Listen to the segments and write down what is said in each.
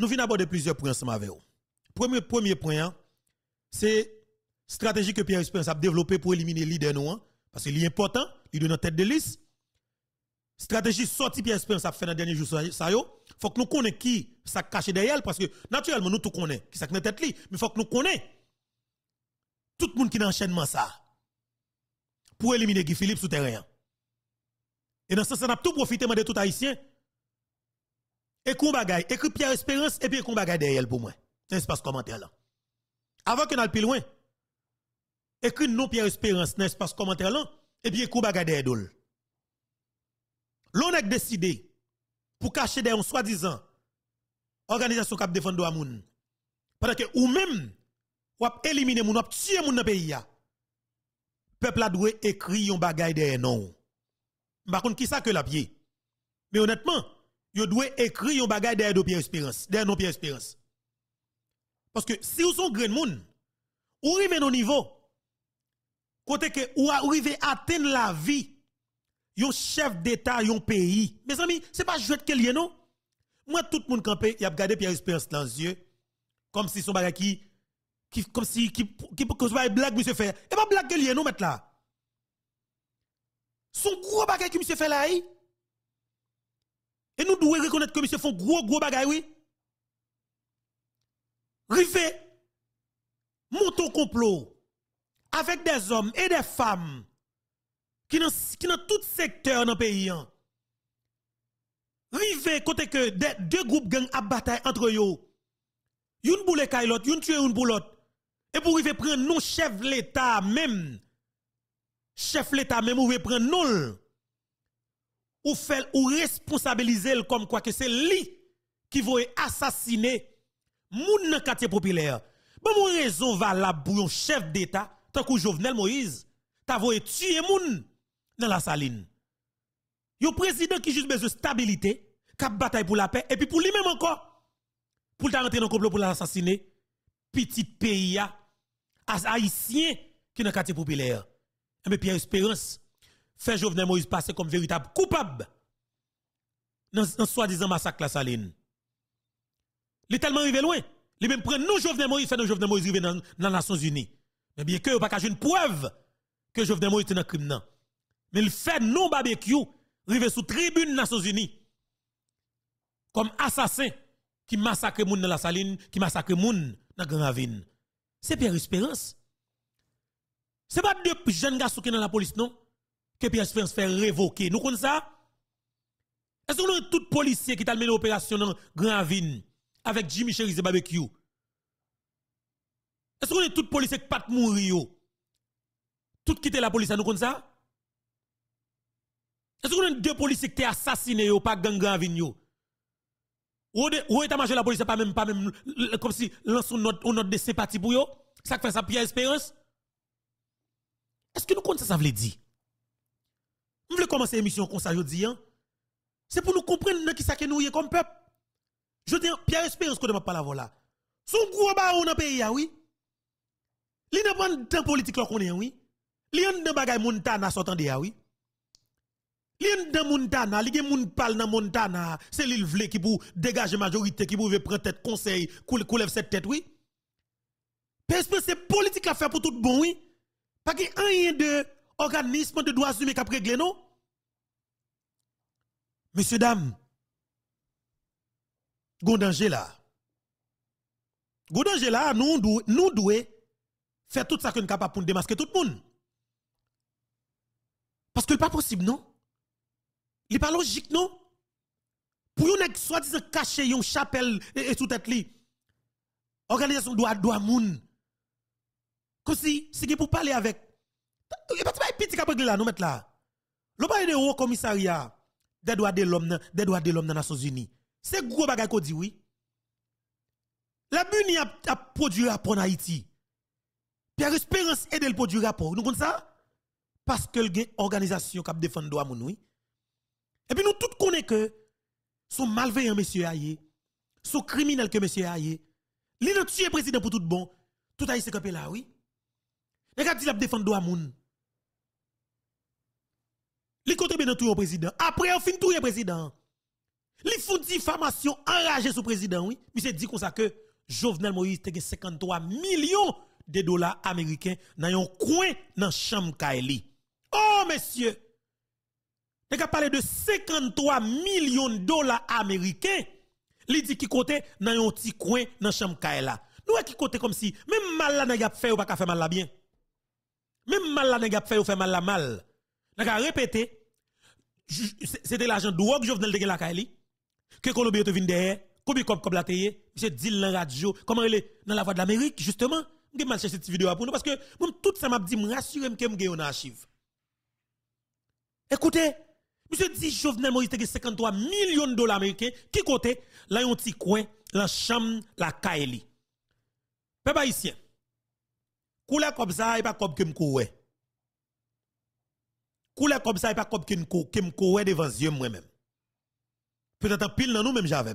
Nous venons aborder plusieurs points ensemble avec vous. Premier, premier point, hein, c'est la stratégie que Pierre Espérance a développée pour éliminer l'idée leader. nous. Hein, parce qu'il est important, il est dans la tête de liste. Stratégie sortie Pierre Espérance a fait dans le dernier jour, ça Faut que nous connaissions qui ça caché derrière parce que naturellement, nous tout connaissons, qui ça dans tête mais mais faut que nous connaissions tout le monde qui est dans enchaînement ça. Pour éliminer Guy Philippe sous terre. Et dans ce sens, on a tout profité de tout haïtien Écris bagay, écris Pierre Espérance et puis écris bagay derrière pour moi. Dans ce commentaire là. Avant qu'on aille plus loin. Écris non Pierre Espérance dans espace commentaire là et puis écris bagay derrière dol. L'on a décidé pour cacher des soi-disant organisation a défendu à moun. Pendant que ou même ou a éliminer moun, ou a tuer moun dans pays Le Peuple a dû écrire un bagaille derrière non. Par contre qui ça que la pied. Mais honnêtement, yo doit écrire yon bagay derrière de Pierre Espérance, derrière non Pierre Espérance. Parce que si vous son grand monde, ou arrivez au niveau kote que ou arrivez à atteindre la vie un chef d'état yon pays. Mes amis, c'est pas jouet quel lien non. Moi tout le monde campé, y a regardé Pierre Espérance dans les yeux comme si son bagay ki, comme si ki qui blague monsieur fait. Et pas blague quel lien non mettre là. Son gros bagay qui monsieur fait là. Et nous devons reconnaître que monsieur font gros, gros bagay. oui. Rivez, monte complot avec des hommes et des femmes qui dans, qui dans tout secteur dans le pays. Hein. Rivez, côté que de, deux groupes gang à bataille entre eux. Une boule et l'autre, une tue une boule Et pour river prendre nos chef l'État même, chef l'État même, vous prendre nous ou fait ou responsabiliser comme quoi que c'est lui qui va assassiner moun nan quartier populaire. Bon mon raison valable pour un chef d'état tant que Jovenel Moïse t'a voyé tuer moun dans la saline. Yon président qui juste besoin de stabilité, qui a bataille pour la paix et puis pour lui-même encore pour ta rentrer dans complot pour l'assassiner petit pays haïtien qui dans quartier populaire. mais eh Pierre Espérance fait Jovenel Moïse passer comme véritable coupable dans, soi-disant massacre la saline. Il est tellement arrivé loin. Il même prend nous Jovenel Moïse, fait nous Jovenel Moïse arriver dans, les Nations Unies. Mais bien que pas qu'à une preuve que Jovenel Moïse est un crime. Mais il fait nous barbecue, arriver sous tribune Nations Unies. Comme assassin qui massacre gens dans la saline, qui massacre gens dans Grand Ravine. C'est Pierre Espérance. C'est pas deux jeunes gars qui sont dans la police, non? que Pierre se fait révoquer. Nous connaissons ça? Est-ce que nous tout policier qui ont mené l'opération dans Grand Avine avec Jimmy Cherise et Barbecue? Est-ce qu'on est tout policier qui pas mourir? Tout quitter la police, nous connaissons ça? Est-ce qu'on a deux policiers qui ont assassiné pas pas gang Grand Avine yo? Ou état la police pas même pas même comme si on une note, de sympathie pour eux Ça fait ça Pierre Espérance? Est-ce que nous connaissons ça, ça veut dire? Nous voulons commencer l'émission comme ça, je dis. Hein? C'est pour nous comprendre qui ça que nous comme peuple. Je dis, Pierre Espérance, qu'on ne m'a pas la voilà. Son gros baron dans le pays, oui. Li n'a pas de temps politique là qu'on est, oui. Li n'a de bagay Montana sortant de, oui. Li a de Montana, li gens moun pal dans Montana, c'est l'île vle qui pour dégager majorité, qui pour prendre tête conseil, couler cette tête, oui. Parce que c'est politique à faire pour tout bon, oui. Pas qu'il y a deux... de organisme de droits humains qui a réglé, non Monsieur, dames, gon danger là. nous devons nous doué faire tout ça que nous capables pour démasquer tout le monde. Parce que ce n'est pas possible, non Il n'est pas logique, non Pour yon soit disant caché yon chapelle et, et tout tête li. Organisation doit doit moun. Comme si c'est pour parler avec a pas de petit capable là, nous mettre là. Le pas de haut commissariat des droits de l'homme, des droits de l'homme dans les Nations Unies. C'est gros bagay qu'on dit oui. La BUNI a, a produit un rapport en Haïti. Pierre Espérance aide le produit rapport. Nous comprenons ça? Parce que une organisation qui le droit mon oui. Et puis nous tous connaissons que son malveillant monsieur Aye, son criminel que monsieur Aye, il a président pour tout bon, tout Haïti campé là oui. Regarde, il a défendu droit moun. Li bien dans tout président. Après, on fin tout président. Li font diffamation enragée sous président, oui. Monsieur dit comme ça que Jovenel Moïse a 53 millions de dollars américains dans un coin dans chambre Kaeli. Oh, monsieur, Nèg a parlé de 53 millions de dollars américains. Il dit qui côté dans un petit coin dans chambre là. Nous qui côté comme si même mal là n'a fait ou pas faire mal là bien. Même mal là n'a pas fait ou faire mal là mal. Nous répété c'était l'argent drogue Jovenel de la Gelakaili, que Colombie est venu derrière, combien comme comme la télé, monsieur Dil dans radio, comment il est dans la voix de l'Amérique, justement, je vais chercher cette vidéo pour nous, parce que tout ça m'a dit, me rassurer que je dans archive. Écoutez, monsieur dit Jovenel Moïse a 53 millions de dollars américains, qui côté, là, un petit coin, la chambre, la Kaili. Peuple haïtien, coule comme ça, et pas comme que me c'est comme ça et pas comme qui me devant yeux moi-même. Peut-être en pile dans nous même j'avais.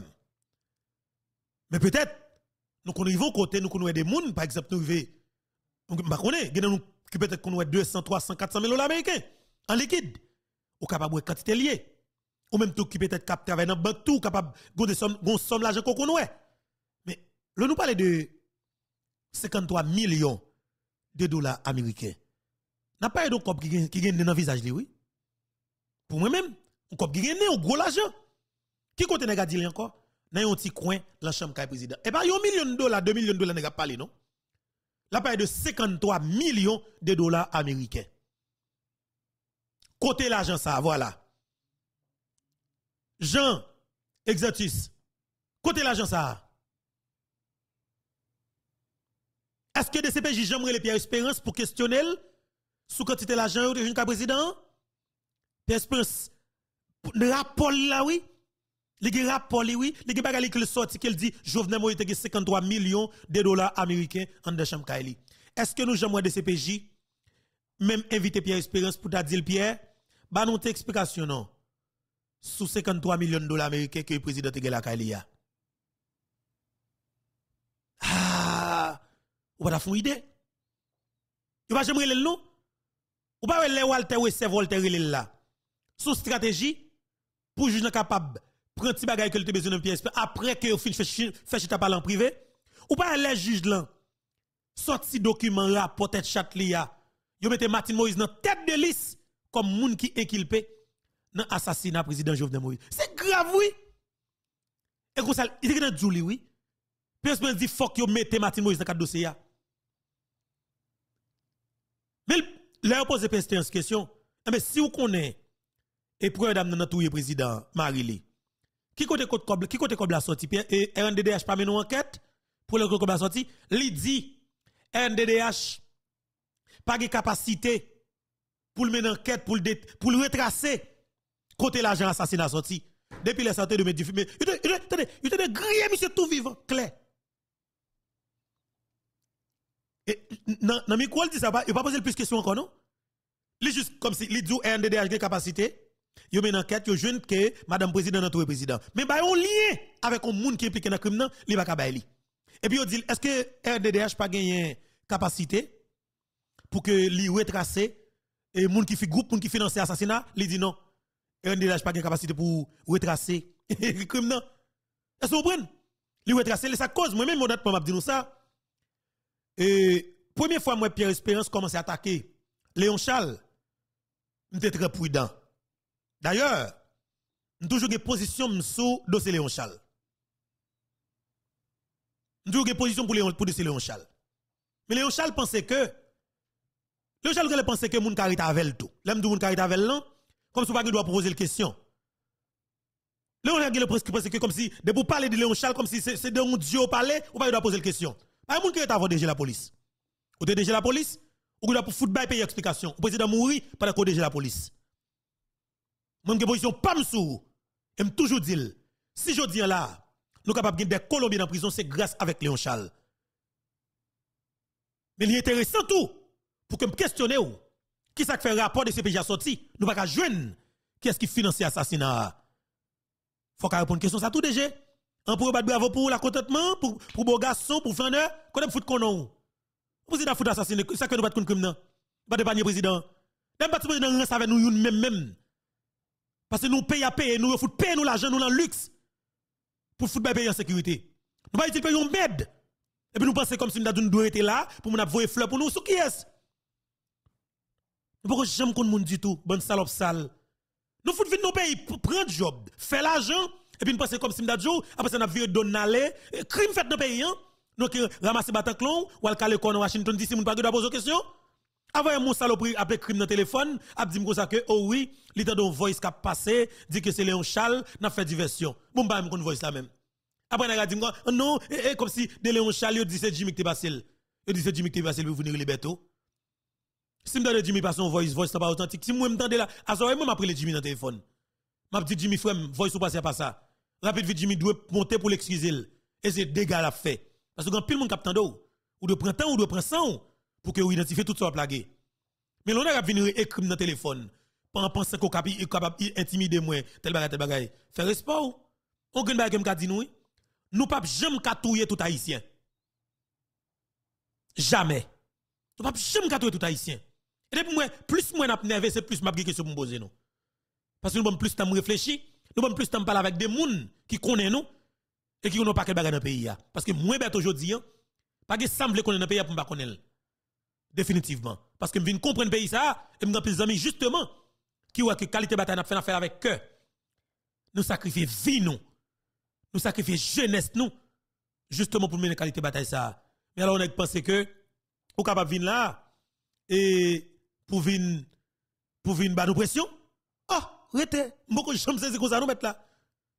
Mais peut-être, nous un côté, nous connaissons des gens, par exemple, nous vivons. Nous connaissons, peut-être qu'on 200, 300, 400 000 dollars américains en liquide. Ou capable de quantité liée. Ou même tout qui peut-être capable travailler dans banque tout, capable de somme, l'argent qu'on connaît. Mais, le nous parlons de 53 millions de dollars américains n'a pas de cop qui gagne dans le visage lui oui pour moi même un cop qui gagne un gros l'argent qui côté nèg dit encore dans un petit coin la chambre du président et eh pas ben, un million de dollars deux millions de dollars pas parlé non la paye de 53 millions de dollars américains côté l'argent ça voilà Jean Exatus côté l'argent ça est-ce que DCPJ j'aimerais les pierres Espérance pour questionner sous quantité l'argent, ou de jeune président, Pierre le rapport là, oui, le rapport oui, le bagaille qui sorti, qu'elle dit, Jovenel Moïse 53 millions de dollars américains en de chambre Est-ce que nous, jamais de CPJ, même invité Pierre Espérance pour t'a dire, Pierre, ba nous explication, non, sous 53 millions de dollars américains que le président a la Kaili ah! ah, ou pas t'as une idée? Tu vas jamais le ou pas le Walter Wessé Walter il là. Sous stratégie pour juge capable prendre petit bagage que le besoin de pièce après que au fil fait chita parler en privé. Ou pas le juge là. Sorti document rapport tête liya. Yo mettez Martin Moïse dans tête de liste comme moun qui inculpé dans assassinat président Jovenel Moïse. C'est grave oui. Et comme ça il est dans Djouli oui. a dit fuck yo mettez Martin Moïse dans cadre dossier. Mais Là, on pose une question. Mais si vous connaissez, et pour madame dans le président Marie-Lé, qui côté coble qui côté la sortie, et RNDDH pas mené une enquête pour le côté la sortie, il dit RNDDH pas de capacité pour le mener enquête, pour le pour retracer côté l'agent assassinat sorti. Depuis la santé de mes Attendez, attendez, était grillé monsieur tout vivant, clair. Et dans le il dit ça, il n'a pas posé plus de questions encore, non? Il juste comme si, il dit RNDDH a capacité. Il met une enquête, il jeune que Madame Président est le président. Mais bah, on lien avec un monde qui est impliqué dans le crime, il va pas Et puis, il dit, est-ce que RDDH pas gagné capacité pour que lui retrace et monde qui fait groupe, monde qui finance l'assassinat, il dit non. RDDH pas gagné capacité pour retracer le crime, Est-ce que vous comprenez? Il trace, c'est sa cause. Moi-même, honnêtement, je pas nous ça. Et première fois, moi, Pierre Espérance commence à attaquer Léon Charles. était très prudent. D'ailleurs, j'ai toujours une position sous dossier Léon Charles. J'ai toujours une position pour Léon, pour dossier Léon Charles. Mais Léon Charles pensait que, Léon Charles pensait que moun carita avec tout. L'homme de monde carita avec comme si on doit poser la question. Léon Charles pensait que comme si, de vous parler de Léon Charles, comme si c'est de un dieu au palais, ou pas doit poser la question des gens qui est avant DG la police. Ou à la police, ou qui pour football payer explication. Le président mourir pendant qu'on DG la police. Même que position pas sous. Et m'm toujours dire, si je dis là, nous capables de des Colombiens en prison, c'est grâce avec Léon Charles. Mais il est intéressant tout pour que me questionne, qui ça fait rapport de CPJ sorti, nous pas qu'à joindre qui est-ce qui finance l'assassinat. Faut qu'on réponde question ça tout DG. On pourrait battre bravo pour la contentement, pour, pour beau garçon, pour vendeur. Qu'on on foutre qu'on Président foutre assassiné, ça que nous battons contre criminel. Pas de panier président. Même pas président ça avec nous, même même. Parce que nous payons à payer, nous foutons payer nous l'argent, nous dans luxe. Pour foutre payer en sécurité. Nous pas utiliser payer en bête. Et puis nous pensons comme si nous avons été là, pour nous avoir fleurs pour nous. Sous qui est-ce? Nous ne jamais qu'on nous dit tout. Bonne salope sale. Nous foutons vite nos pays, prendre job, faire l'argent. Et puis nous pensons comme si nous après ça nous vu Donald, crime fait dans le pays, hein? nous ramasser Bataclan, ou al calé en Washington DC, nous ne pas poser question. Avant mon saloperie appelé crime dans le téléphone, a dit ça que, oh oui, l'état d'un voice qui a passé, dit que c'est Léon Charles, n'a fait diversion. Bon, bah, qu'on voice là même. Après, nous dit dit, oh, non, eh, eh, comme si de Léon Charles, il dit c'est Jimmy qui est passé. Il dit c'est Jimmy qui est passé pour venir les bétos. Si je me donne Jimmy passe son voice, voice, ça pas authentique. Si moi, je me donne là, à ce moment, le Jimmy dans le téléphone. Ma dit Jimmy Frem, voice ou passer pas ça. Rapide vite Jimmy doit monter pour l'excuser. Et c'est dégât la fait. Parce que quand pile mon captain d'eau, ou de prendre temps ou de prendre sang pour que vous identifiez tout ça plaguer. Mais l'on a venu écrire dans le téléphone. Pendant pensant qu'on est capable d'intimider moi, tel bagay, tel bagay. Faire respect On gagne bagay m'a nous. Nous pas jamais catouiller tout haïtien. Jamais. Nous pas jamais catouiller tout haïtien. Et depuis moi, plus moi n'a c'est plus m'a question pour me poser nous. Parce que nous avons plus de temps réfléchir, nous avons plus de temps parler avec des gens qui connaissent nous et qui n'ont pas dans le pays. Hein. Parce que moins bête aujourd'hui, hein, pas ne semble qu'on est dans le pays pour ne pas connaître. Définitivement. Parce que je viens comprendre le pays ça, et je avons plus amis justement qui ont que qualité bataille n'a fait affaire avec eux. Nous sacrifions vie nous. Nous sacrifions jeunesse nous. Justement pour mener qualité de bataille ça. Mais alors on a pensé que, au capable venir là, et pour venir, pour venir, nous pression. Oh! Rete, beaucoup de gens comme ça nous mettre là.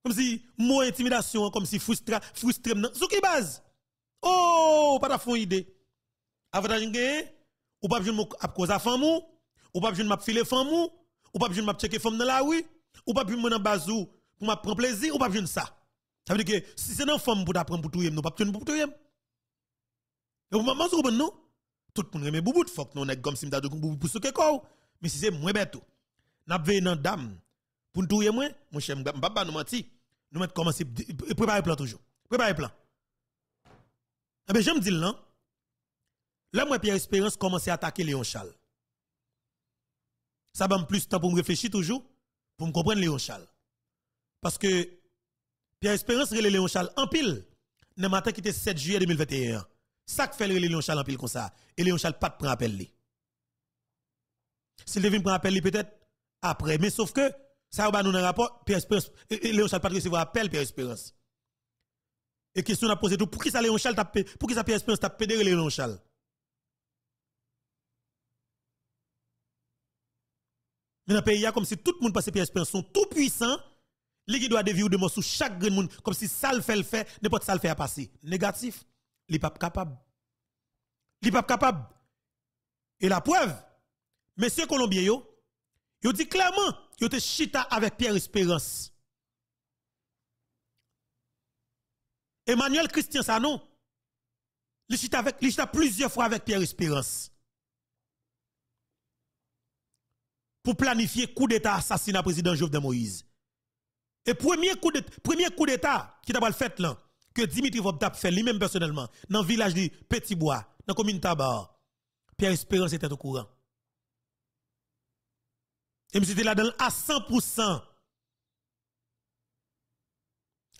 Comme si, mot intimidation, comme si frustra, frustré. Sous qui base? Oh, pas ben de idée. Avantage ou pas besoin de cause à femme ou pas besoin de file femme ou pas besoin de checker femme dans la rue, ou pas besoin de bazou pour me prendre plaisir, ou pas besoin ça. Ça veut dire que si c'est une femme pour t'apprendre pour tout, non pas besoin pour tout. Et au moment où non, tout pour monde aime boubou de fuck, non, on est comme si m'dadou boubou pour ce que corps, mais si c'est moins bête. N'a pas dans dame, pour nous tourner, moins, mon cher papa nous menti. Nous mettons commencer préparer plan toujours. Préparer plan. Eh bien, j'aime dire là. Là, moi, Pierre Espérance commence à attaquer Léon Charles. Ça donne plus de temps pour me réfléchir toujours, pour me comprendre Léon Charles. Parce que Pierre Espérance relève Léon Charles en pile, le matin qui était 7 juillet 2021. Ça que fait le Léon Charles en pile comme ça. Et Léon Charles pas de prendre appel. S'il devait prendre appel, peut-être après. Mais sauf que, ça, va nous un rapport, Pierre Espérance, Léon Charles Patrick, c'est vous appel Pierre Espérance. Et question à poser tout, pour qui ça Léon Charles pour qui ça Pierre Espérance tape pédéré Léon Charles? Mais dans le pays, comme si tout le monde passait Pierre Espérance, sont tout puissants, les doit dévier ou de sous chaque grand monde, comme si ça le fait le fait, n'importe ça le fait à passer. Négatif, les pas capable. Les pas capable. Et la preuve, Monsieur Colombiens, il dit clairement, il te chita avec Pierre Espérance. Emmanuel Christian Sanon, il chita, avec, plusieurs fois avec Pierre Espérance. Pour planifier coup d'État assassinat président Jovenel Moïse. Et premier coup d'État, premier coup d'État qui t'a fait là, que Dimitri Vobdap fait lui-même personnellement, dans le village de Petit Bois, dans la commune Tabar, Pierre Espérance était au courant. Et c'était là dans à 100%.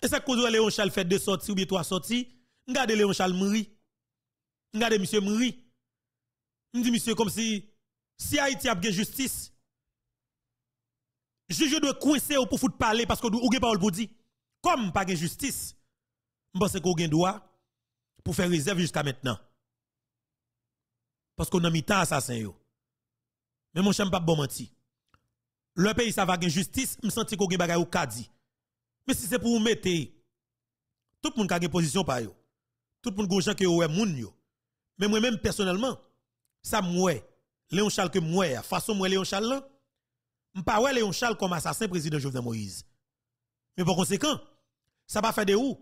Et ça cause Léon Charles fait deux sorties ou bien trois sorties. Regardez Léon Charles mourir. Regardez monsieur mourir. Je dis monsieur comme si si Haïti a bien justice. Juge dois coincer pour foutre parler parce que ou parole pour dire. Comme pas de justice. Je pense qu'on a droit pour faire réserve jusqu'à maintenant. Parce qu'on a mis tant assassin yo. Mais mon chien pas bon menti. Le pays, ça va gagner justice, me senti qu'on gagne ou kadi. Mais si c'est pour vous mettre, tout le monde a une position par yo. Tout le monde a gens qui ouais moun Mais moi-même, personnellement, ça moué. Léon Charles que moi façon moué Léon Charles là, pas ouais Léon Charles comme assassin président Jovenel Moïse. Mais par conséquent, ça va faire de ou.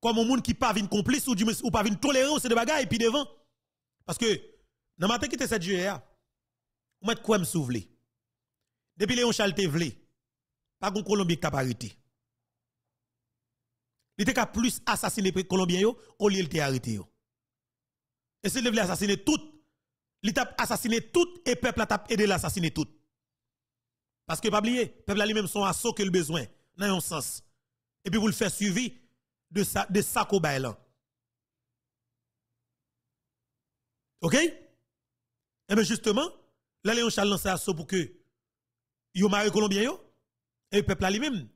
Comme un monde qui pas vienne complice ou, ou pas une tolérance de bagaille et puis devant. Parce que, dans matin qui était cette journée on met quoi me depuis Léon Charles vle, pas gon Colombien qui a arrêté. Il était plus assassiné les Colombiens au lieu de arrêté. Et s'il vle assassiner tout, il a assassiné tout et le peuple a aidé l'assassiner tout. Parce que, pas oublier, le peuple a lui-même son assaut que le besoin, dans un sens. Et puis, vous le faites suivi de sa, de sa Ok? Et eh bien, justement, là, Léon Charles lance assaut pour que yo maré colombien yo et peuple là lui-même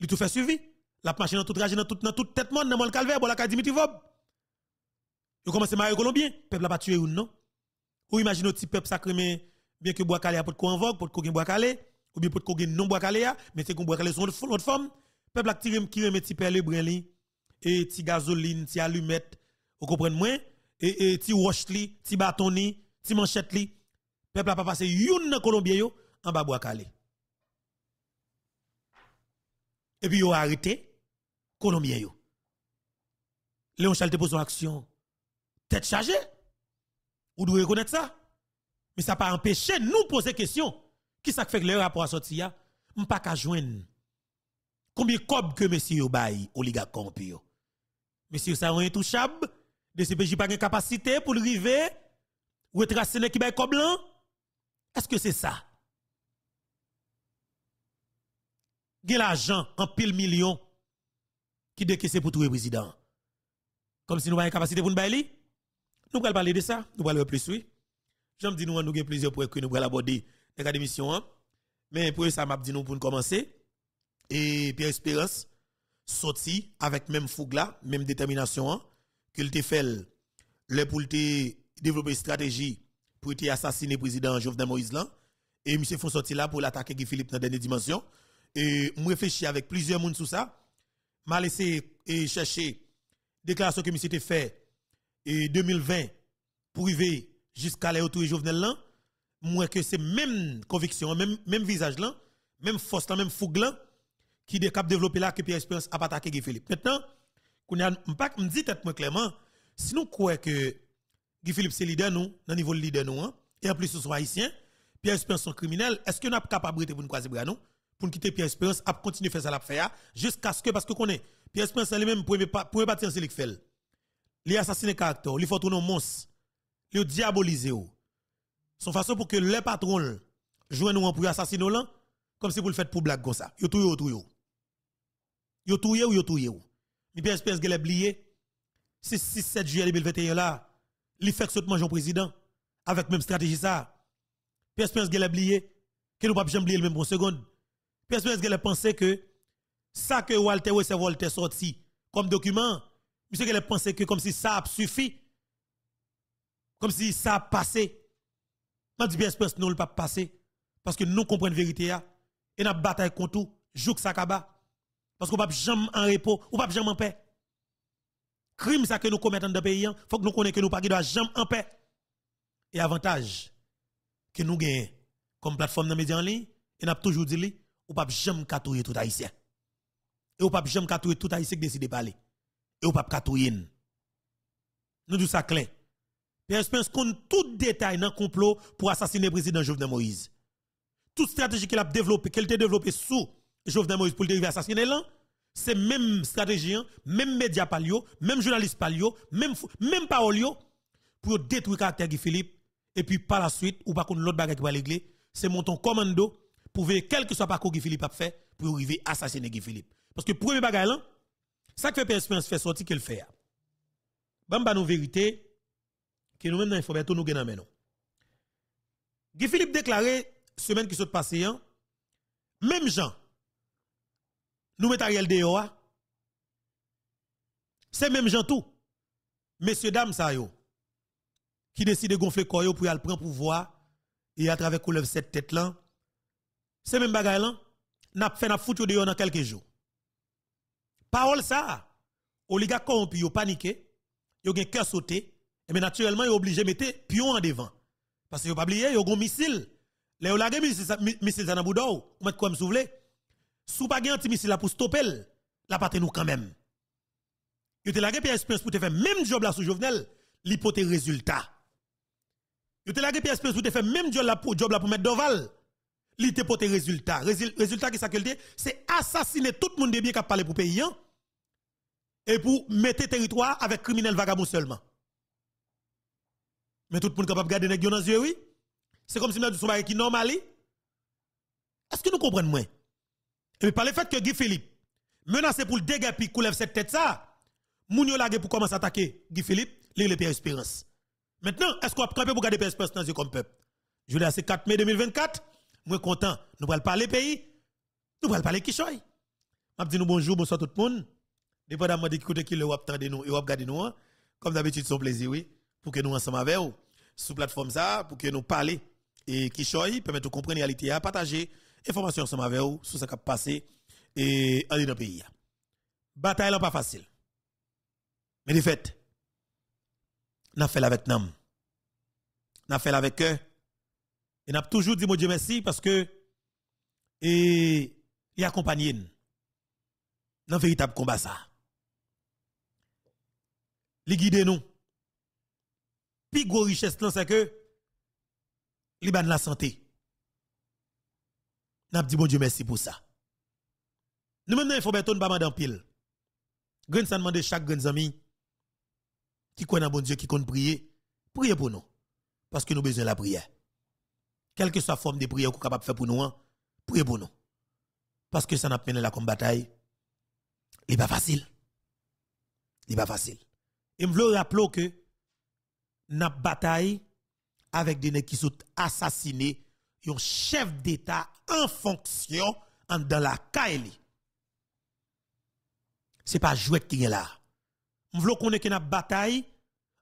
il tout fait suivi la marché dans toute rage dans toute dans toute tête monde dans mon calvaire pour la ka Dimitri Vob yo commencé maré colombien peuple a pas tué ou non ou imagine type peuple sacré mais bien que bois calé pour quoi en vogue pour quoi bois calé ou bien pour quoi non bois calé mais c'est qu'on bois calé son autre forme peuple a tiré qui remet petit le brin et ti gasoline ti allumette vous comprenez moins et et ti wash bâtonni, ti bâton ti manchette li peuple a pas passé une colombien yo en bas bois calé et puis ils a arrêté Colombien. Yo. Léon Charles pose une action tête chargée. Vous devez reconnaître ça. Mais ça n'a pas empêché nous poser question. Qui ça fait que le rapport à sortir Je ne pas jouer. Combien de cobres que monsieur bay oligarque corrompu Monsieur ça est intouchable. De CPJ pas une capacité pour le river. Ou qui Est-ce que c'est ça a l'argent en pile million qui décaissé pour trouver le président. Comme si nous pas une capacité pour nous bailler. Nous allons parler de ça, nous allons plus oui. J'aime dire nous nous avons plusieurs points que nous allons aborder dans la démission hein. mais pour ça m'a dit nous pour commencer et Pierre Espérance sorti avec même fougue là, même détermination hein, qu'il le fait le pour te développer stratégie pour te assassiner président Jovenel Moïse et monsieur font sorti là pour l'attaquer Guy Philippe dans dernière dimension et réfléchis avec plusieurs monde sur ça. M'a laissé et chercher déclaration que monsieur fait en 2020 pour arriver jusqu'à les autour Jovenel là, moi que c'est même conviction, même même visage là, même force la même fougue qui est développer là que Pierre Espérance a attaqué Guy Philippe. Maintenant, qu'on a pas me dit tête clairement, si nous croyons que Guy Philippe c'est leader nous, dans niveau leader nous hein, et en plus ce sont haïtiens, Pierre Espérance sont criminel, est-ce que nous pas capable de pour nous croiser bras nous pour quitter Pierre Espérance, à continuer à faire ça l'a fait jusqu'à ce que parce que est Pierre Espérance elle-même le même premier pas ce qu'il fait. Il assassiné caractère, il faut tourner monstre, il diabolisé. Oh. Son façon pour que les patrons joignent nous pour assassiner là comme si pour le faites pour blague comme ça. Yo touye yo touye. Oh. Yo touye ou yo oh. Mais Pierre Espérance il a oublié 6 6 7 juillet 2021 là, il fait que mangeon président avec même stratégie ça. Pierre Espérance il a oublié que nous pas jamais oublier le même une seconde. Parce vous pensait que ça que Walter Wessel Walter sorti comme document, monsieur qu'elle pensait que comme si ça a suffi, comme si ça a passé. Je dis bien, nous ne le pas passé. Parce que nous comprenons la vérité. Hein. Et nous bataille contre tout, jouk sakaba. Parce qu'on ne peut jamais en repos, on ne peut jamais en paix. Crime ça que nous commettons dans le pays, il hein. faut que nous connaissions que nous ne jamais en paix. Et avantage que nous gagnons comme plateforme de médias en ligne, et nous avons toujours dit ou pas jamais katouye tout haïtien. Et ou pas jamais katouille tout haïtien qui décide de parler. Et ou pas katouille. Nous disons ça clair. Pierre Spence compte tout détail dans le complot pour assassiner le président Jovenel Moïse. Toute stratégie qu'il a développée, qu'elle a développée sous Jovenel Moïse pour le assassiner là, c'est même stratégie, même média palio, même journaliste palio, même, même pour détruire le caractère de Philippe, et puis par la suite, ou par contre l'autre bagage qui va régler, c'est monton commando pour quel que soit parcours que Philippe a fait pour arriver à assassiner Guy Philippe. Parce que premier bagage là, ça que fait Perspérance fait sortir qu'il fait. Bamba nous vérité que nous-mêmes dans l'informateur nous gagnons maintenant. Guy Philippe déclaré semaine qui s'est passée hein, même gens nous mettons Ariel dehors. Hein. C'est même gens tout. Messieurs dames ça yo qui décide de gonfler corps pour aller prendre pouvoir et à travers lève cette tête là c'est même bagaille là, hein? n'a fait n'a foutu dehors dans quelques jours. Parole ça, oligarque corrompu yon paniqué, yo gen cœur sauté et naturellement naturellement yon obligé mettre pion en devant parce que yo pas oublier yo gon missile. Les yo lagé missile dans ou mettre quoi me souvle. Sou pas gen anti-missile pour stopper la patte nous quand même. Yo te lage Pierre Espérance pour te faire même job là sous Jovenel, l'hypothèse résultat. Yo te lage Pierre Espérance pour te faire même job là pour job là pour mettre Doval. L'idée pour tes résultat. Résultat qui s'accueille, c'est assassiner tout le monde de bien qui a parlé pour pays hein? et pour mettre territoire avec criminels vagabonds seulement. Mais tout le monde capable de garder les dans les yeux, oui. C'est comme si nous avons qui normal. Est-ce que nous comprenons moins? Et par le fait que Guy Philippe menace pour le qu'il coulève cette tête ça, Mounio lage pour commencer à attaquer Guy Philippe, il le Pierre Espérance. Maintenant, est-ce qu'on a pour garder Pierre Espérance dans yeux comme peuple? Je l'ai c'est 4 mai 2024. Moi content. Nous allons parler pays. Nous allons parler qui soy. M'a dit nous bonjour, bonsoir tout le monde. Dépendamment de qui qui le wap tendez nous et wap garder nous. Comme d'habitude, son plaisir, oui. Pour que nous ensemble avec vous. Sous plateforme ça, pour que nous parlions Et qui soy, permettre de comprendre la réalité, à partager information ensemble avec vous sur ce qui a passé et en dans pays. Bataille n'est pas facile. Mais de fait, nous fait avec nous. Nous fait avec eux. Et avons toujours dit mon Dieu merci parce que et il accompagné dans le véritable combat ça. Il guide nous. Puis gros richesse c'est que il la santé. N'a dit mon Dieu merci pour ça. Nous même il faut mettre pas dans pile. Grand ça chaque grand ami qui connaît bon Dieu qui compte prier, prier pour nous parce que nous avons besoin de la prière quelle que soit la forme de prière qu'on capable de faire pour nous, hein, priez pour nous. Parce que ça n'a pas mené la comme bataille. n'est pas facile. n'est pas facile. Et je veux rappeler que n'a bataille avec des gens qui sont assassinés, un chef d'État en fonction dans la Kaeli. Ce n'est pas jouet qui est là. Je veux qu'on ait une bataille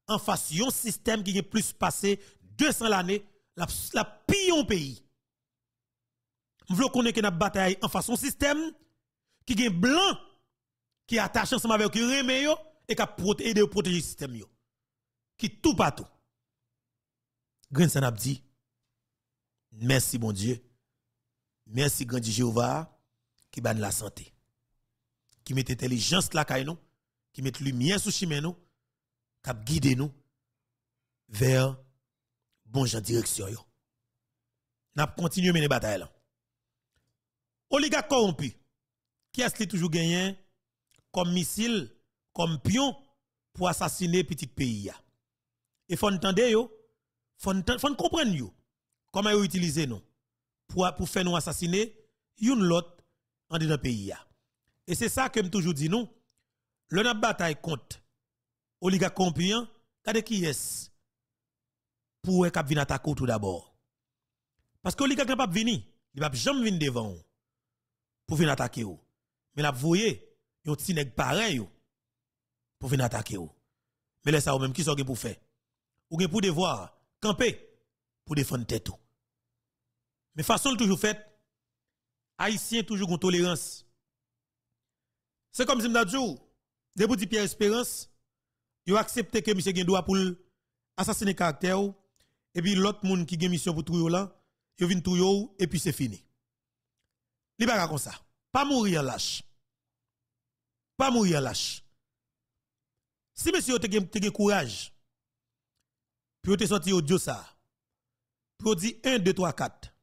en face ce système qui est plus passé 200 ans la, la pire pays. veux qu'on connaître la bataille en façon système qui est blanc qui attache ensemble avec remé et qui aide à protéger le système yo. Qui tout partout. ça a dit merci mon Dieu. Merci grand Jéhovah qui donne la santé. Qui met intelligence la qui met lumière sous chemin nous, qui guide nous vers bon gens direction yo. N'a continué mener bataille là. Oligarque corrompu. Qui est-ce qui toujours gagné comme missile, comme pion pour assassiner petit pays ya. Et faut entendre yo, faut faut comprendre yo comment yo utiliser nous pour pour faire nous assassiner une lot en dedans pays ya. Et c'est ça que me toujours dit nous, le n'a bataille contre oligarque corrompu, hein? regardez qui est pour qu'il vienne attaquer tout d'abord. Parce que les gars capable venir, il va jamais venir devant pour venir attaquer ou. Mais la voyez, un petit nèg pareil pour venir attaquer ou. Mais laissez ça ou même qui sont pour faire. Ou pour devoir camper pour défendre tête ou. Mais façon toujours faite, haïtien toujours une tolérance. C'est comme si m'dadjou, debout dit Pierre Espérance, il accepté que M. Gendoua pour assassiner caractère ou et puis l'autre monde qui a mission pour trouver là, il vient trouver et puis c'est fini. Il pas comme ça. Pas mourir lâche. Pas mourir lâche. Si monsieur te du courage, puis te sorti au Dieu ça. Puis dit 1 2 3 4.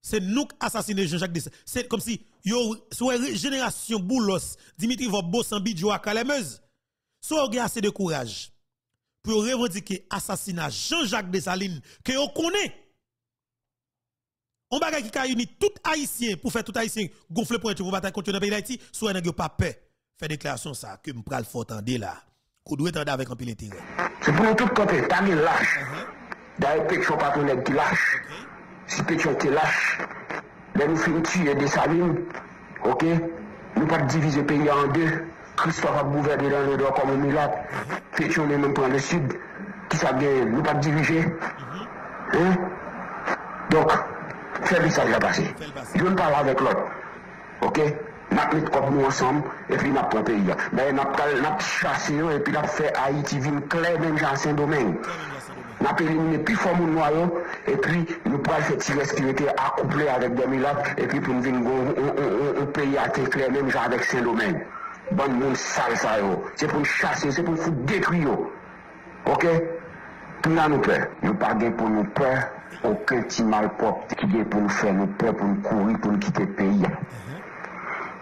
C'est nous qui assassiner Jean-Jacques Dessert. C'est comme si yo soit génération Boulos, Dimitri Vobo Sambi Joa Kalemeuse. Soit avez assez de courage pour revendiquer assassinat Jean-Jacques Dessalines que vous connaissez. On va qui a uni tout haïtien pour faire tout haïtien gonfler pour pour battre contre le pays d'Haïti, soit n'a pas paix Faire déclaration ça que me pral fort en là. Qu'on doit attendre avec un pile C'est pour tout côté, t'as mis lâche. Uh-huh. D'ailleurs, Pétion pas ton qui lâche. Si Pétion te lâche, ben nous finissons tuer Dessalines, OK Nous pas diviser le pays en deux. Kristo avak bouver de lan le do komon mi lak Fe chounen menm ton le sud Ki sa gen loutak dirije He? Donk, fe li sa japase Joun pala vek lot Ok? Nat mit kop nou ansam E pi nap ton peri ya Daye nap chase yo E pi lap fe a iti vin kler menj an sen domen Nap peri ni pi fomoun nou ayon E pi nou pral fe ti respirete akouple adek de mi lak E pi pou m vin go Ou pe yate kler menj an sen domen bon nous sale ça oh. C'est pour nous chasser, c'est pour nous détruire. Oh. Ok? Tout ça nous peur. Nous pas pour nous peur. Aucun petit propre qui vient pour nous faire nous peur, pour nous courir, pour nous quitter le pays. Mhm.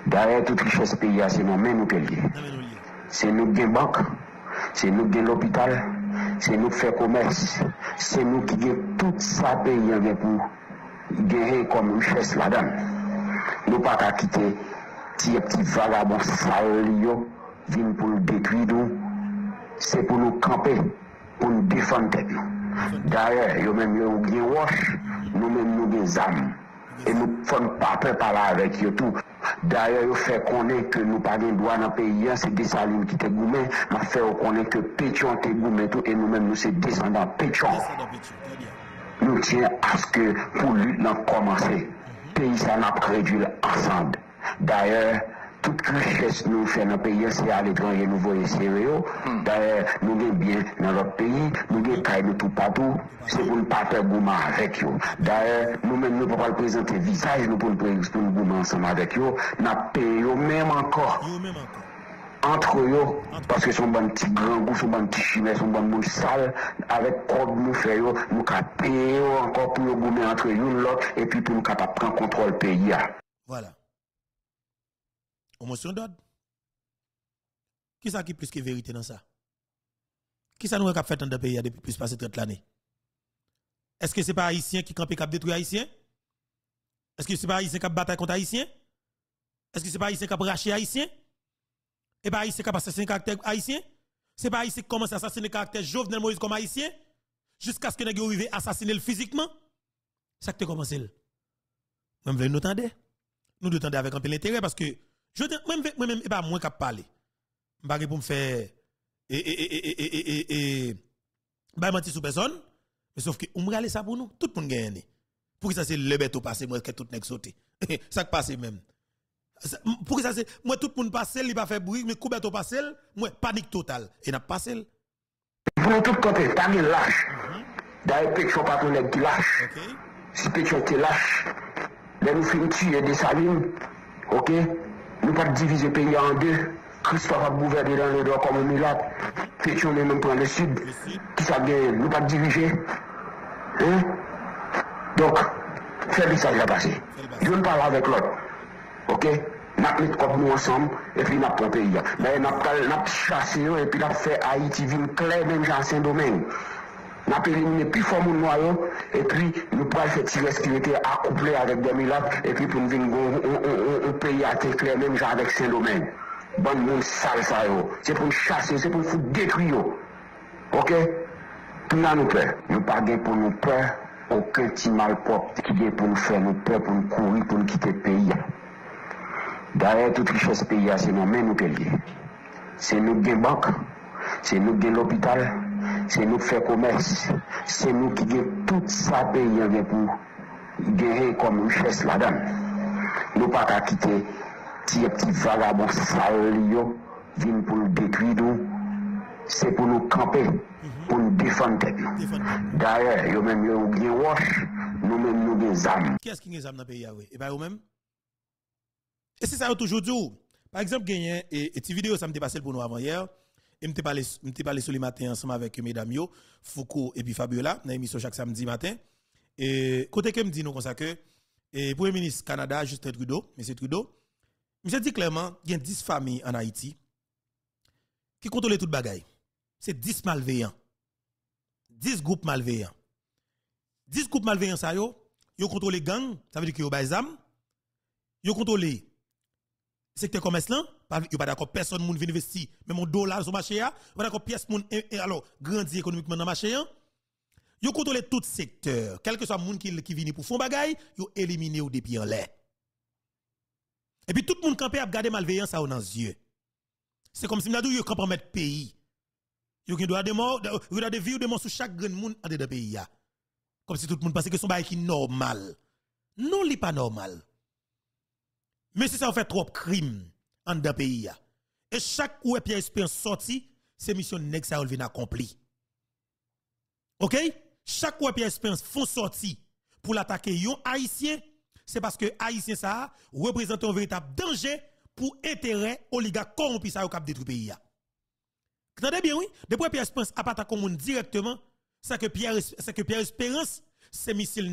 Derrière toute richesse pays, c'est nous-mêmes nous payons. C'est nous qui banque, c'est nous qui l'hôpital, c'est nous qui fait commerce, c'est nous qui avons tout ça pays hein, pour gagner comme richesse la dame. Nous pas pour quitter petit petit vagabond sale yo vin pour nous détruire c'est pour nous camper pour nous défendre d'ailleurs nous même yo nous même des âmes et nous ne faisons pas peur parler avec eux. tout d'ailleurs yo fait connaître que nous pas des droits dans pays hein. c'est des salines qui sont. goumé m'a fait connaître que pétion est goumé tout et nous mêmes nous c'est de pétion nous tiens à ce que pour lui commencer mm-hmm. pays ça n'a réduit ensemble D'ailleurs, toute richesse nous fait dans le pays, c'est à l'étranger, nous voyons sérieux. Oh. Hmm. D'ailleurs, nous sommes bien dans notre pays, nous sommes bien tout partout, c'est pour ne pas faire gourmand avec eux. D'ailleurs, nous-mêmes, nous ne pouvons pas présenter visage, nous pour nous gourmand ensemble avec eux, nous payons même encore. Entre eux, parce que son bon petit grand goût, son bon petit chimère, son bon monde sale, avec quoi nous faisons, nous payons encore pour nous gourmer entre eux, l'autre, et puis pour nous capables prendre contrôle du pays. Voilà motion d'ordre. Qui ça qui plus que vérité dans ça? Qui ça nous a fait dans le pays depuis plus de 30 années? Est-ce que ce n'est pas Haïtien qui campe qui détruit Haïtien? Est-ce que ce n'est pas Haïtien qui bataille contre Haïtien? Est-ce que ce n'est pas Haïtien qui a raché Haïtien? Et pas Haïtien qui assassiné caractère Haïtien? C'est pas Haïtien qui commence à assassiner caractère Jovenel Moïse comme Haïtien? Jusqu'à ce que nous arrivions à assassiner physiquement? Ça qui tu commencé. Même vous nous entendre. Nous nous attendre avec un peu d'intérêt parce que Jote, mwen mwen e mwen mwen mwen kwa pale. Mwa ri pou mwe fe... Eee, ee, ee, ee, ee, ee, ee... Baymante sou person. Sof ki, mwen gale sa pou nou. Tout mwen genyende. Pwok sa se libe to pase, mwen kwen tout neg sote. Sak pase mwen. Pwok sa se mwen tout mwen pase libe fe bouye, mwen koube to pase le. Mwen panik total. E nap pase le. Pwok sa se tout kote, tangen las. Mhm. Da e pek chou patounen, tri las. Si pek chou te las, mwen mwen feng tiye, de salim. Ok? Nou pat divize penye an de, Christophe ak bouver de dan le do ak omilat, Fetou men men plan de sud, Ki sa gen nou pat dirije, E, Dok, Fèri sa j apasi, Yon pala vek lot, Ok, Nak mit kop nou ansam, E pi nap ton peyi ya, Baye nap chase yo, E pi lap fè Haiti vin kler men jan sen domen yo, Nous pas éliminé plus fort mon noyau, et puis nous prenons faire tirer ce qui était accouplé avec des et puis pour nous venir au pays à clair, même avec Saint-Domingue. bonne monde sale ça, oh. c'est pour nous chasser, c'est pour nous détruire. Oh. Ok? pour nous peur. Nous pas pour nous peur, aucun petit propre. qui vient pour nous faire nous peur, pour nous courir, pour nous quitter le pays. Derrière toute ce pays, c'est nous-mêmes nous payons. C'est nous qui banque, c'est nous qui l'hôpital, c'est nous qui faisons commerce. C'est nous qui avons tout ça payé pour gagner comme richesse la dame. Nous ne pouvons pas quitter les petits vagabonds sales pour nous détruire. C'est pour nous camper, pour nous défendre. D'ailleurs, nous même eu un nous même nous des armes quest ce qui a des âmes dans le pays ah Et eh bien, même. Et c'est ça que toujours dit. Par exemple, il y a une vidéo ça m'a dépassait pour nous avant hier. Et m'te parlé, parlé sur le matin ensemble avec mesdames Foucault et puis Fabiola, dans l'émission chaque samedi matin. Et côté que me dit nous comme ça que et premier ministre Canada Justin Trudeau, monsieur Trudeau, monsieur dit clairement, il y a 10 familles en Haïti qui contrôlent toute bagaille. C'est 10 malveillants. 10 groupes malveillants. 10 groupes malveillants ça yo, yo contrôlent gangs, ça veut dire que des amis. Ils contrôlent secteur commerce là, il pas d'accord personne ne vient investir même un dollar sur marché a pas d'accord pièce moun eh, eh, alors grandir économiquement dans marché vous Yo contrôle tout secteur, quel que soit le monde qui vient pour faire des yo éliminer ou depuis en Et puis tout le monde campé a gardé malveillance dans les yeux. C'est comme si nous yo un pays. Il y des des mort, sur chaque grand monde dans le pays Comme si tout le monde pensait que son bail est normal. Non, n'est pas normal. Mais si ça fait trop crimes en deux pays, et chaque où Pierre Espérance sorti, c'est mission nèg ça accompli. OK Chaque où Pierre Espérance font sorti pour l'attaquer yon haïtien, c'est parce que haïtien ça représente un véritable danger pour intérêt oligarque corrompu ça au cap détruire pays. Attendez bien oui, depuis Pierre Espérance a pas attaqué directement, c'est que Pierre c'est que Pierre Espérance ses missiles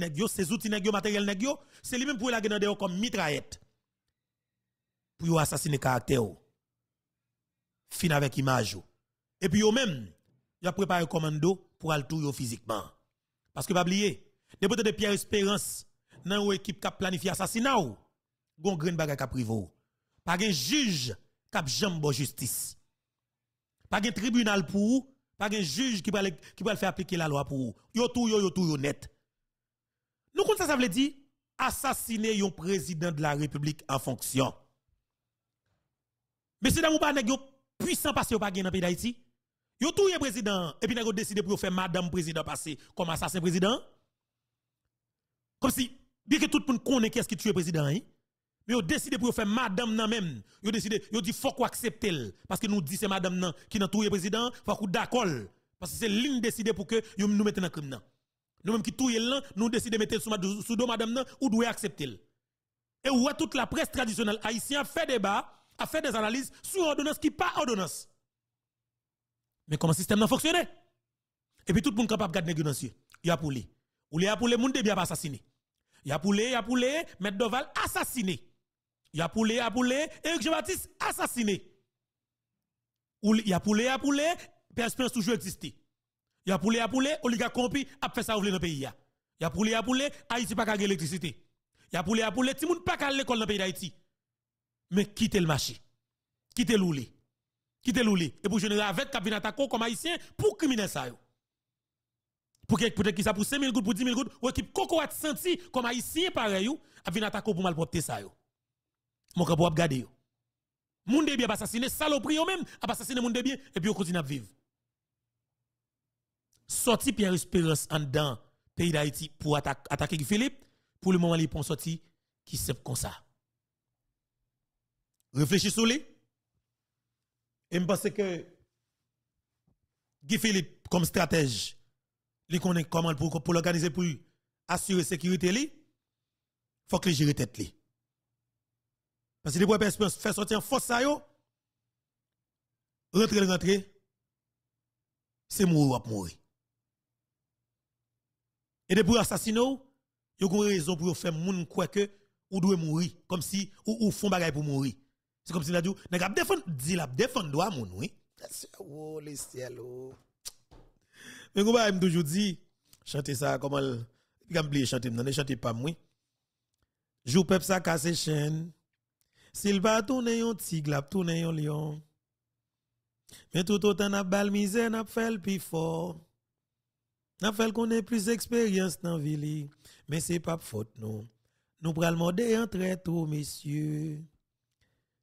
outils nèg matériel c'est lui même pour la dans comme mitraillette pour assassiner caractère. Fin avec image. Et puis yo même, il a préparé commando pour aller tout physiquement. Parce que pas oublier, depuis de Pierre Espérance, dans une équipe qui a planifié assassinat, ou, gon green bagage. qui a Pas un juge qui a jambe justice. Pas un tribunal pour pas un juge qui va qui faire appliquer la loi pour yo tout yo tout yo net. Nous comme ça ça veut dire assassiner un président de la République en fonction. Mais c'est dans mon pas puissant parce que pas dans le pays d'Haïti. Yo le président et puis vous décidé pour faire madame président passer comme assassin président. Comme si bien que tout le monde connaît qui est-ce qui tue président hein? Mais vous décidé pour faire madame nan même. Yo décidé, yo dit faut qu'on accepte parce que nous dit c'est madame nan qui n'a le président, faut qu'on d'accord parce que c'est l'une décidé pour que nous mettons dans le crime Nous même qui touye là, nous de mettre sous sous madame nan ou de accepter. Et ouais toute la presse traditionnelle haïtienne fait débat à faire des analyses sur ordonnance qui pas ordonnance. Mais comment le système n'a fonctionné Et puis tout le monde capable de garder les Il y a pour les, Ou il y a pour les monde bien assassiné. Il y a pour les, il y a pour les, Maître Doval assassiné. Il y a pour les, il y a pour les, Eric baptiste assassiné. il y a pour les, il y a pour les, Perspérance toujours existé. Il y a pour les, il y a pour les, oligarque corrompu a fait ça ouvrir le pays. Il y a pour les, il y a pour les, Haïti pas qu'à l'électricité. Il y a pour les, il y a pour les, tout monde pas qu'à l'école dans le pays d'Haïti mais quittez le marché. Quittez l'oulé. Quittez l'oulé. Et pour je ne avec cabine attaquant comme haïtien pour criminel ça Pour que peut-être qui ça pour 5000 gouttes pour 10 000 gouttes ou équipe coco a senti comme haïtien pareil ou a venir attaquer pour malpropreté ça yo. Mon cap pour regarder yo. Moun de bien assassiné saloperie yo même a assassiné moun bien et puis on continue à vivre. Sorti Pierre Espérance en dedans pays d'Haïti pour attaquer Philippe pour le moment ils sont sorti qui fait comme ça réfléchir sur lui. Et je pense que Guy Philippe, comme stratège, il connaît comment pour, pour l'organiser, pour assurer la sécurité, il faut que gère tête. Parce que les peut faire sortir en force, rentrer, rentrer, c'est mourir ou mourir. Et depuis assassiner, il y a une raison pour faire mourir quoi que ou doit mourir, comme si ou, ou font bagaille pour mourir. C'est comme si la dit, n'a défendre, dit la défendre doit mon oui. Oh les ciels. Mais comment bah, il toujours dit chanter ça comment il a oublié chanter, non, ne chantez pas moi. Jou peuple ça casser chaîne. S'il va tourner un tigre, l'a tourner un lion. Mais tout autant n'a bal misère n'a fait le plus fort. N'a fait qu'on ait plus d'expérience dans la ville, mais c'est pas faute non. Nous prenons modé en très tôt messieurs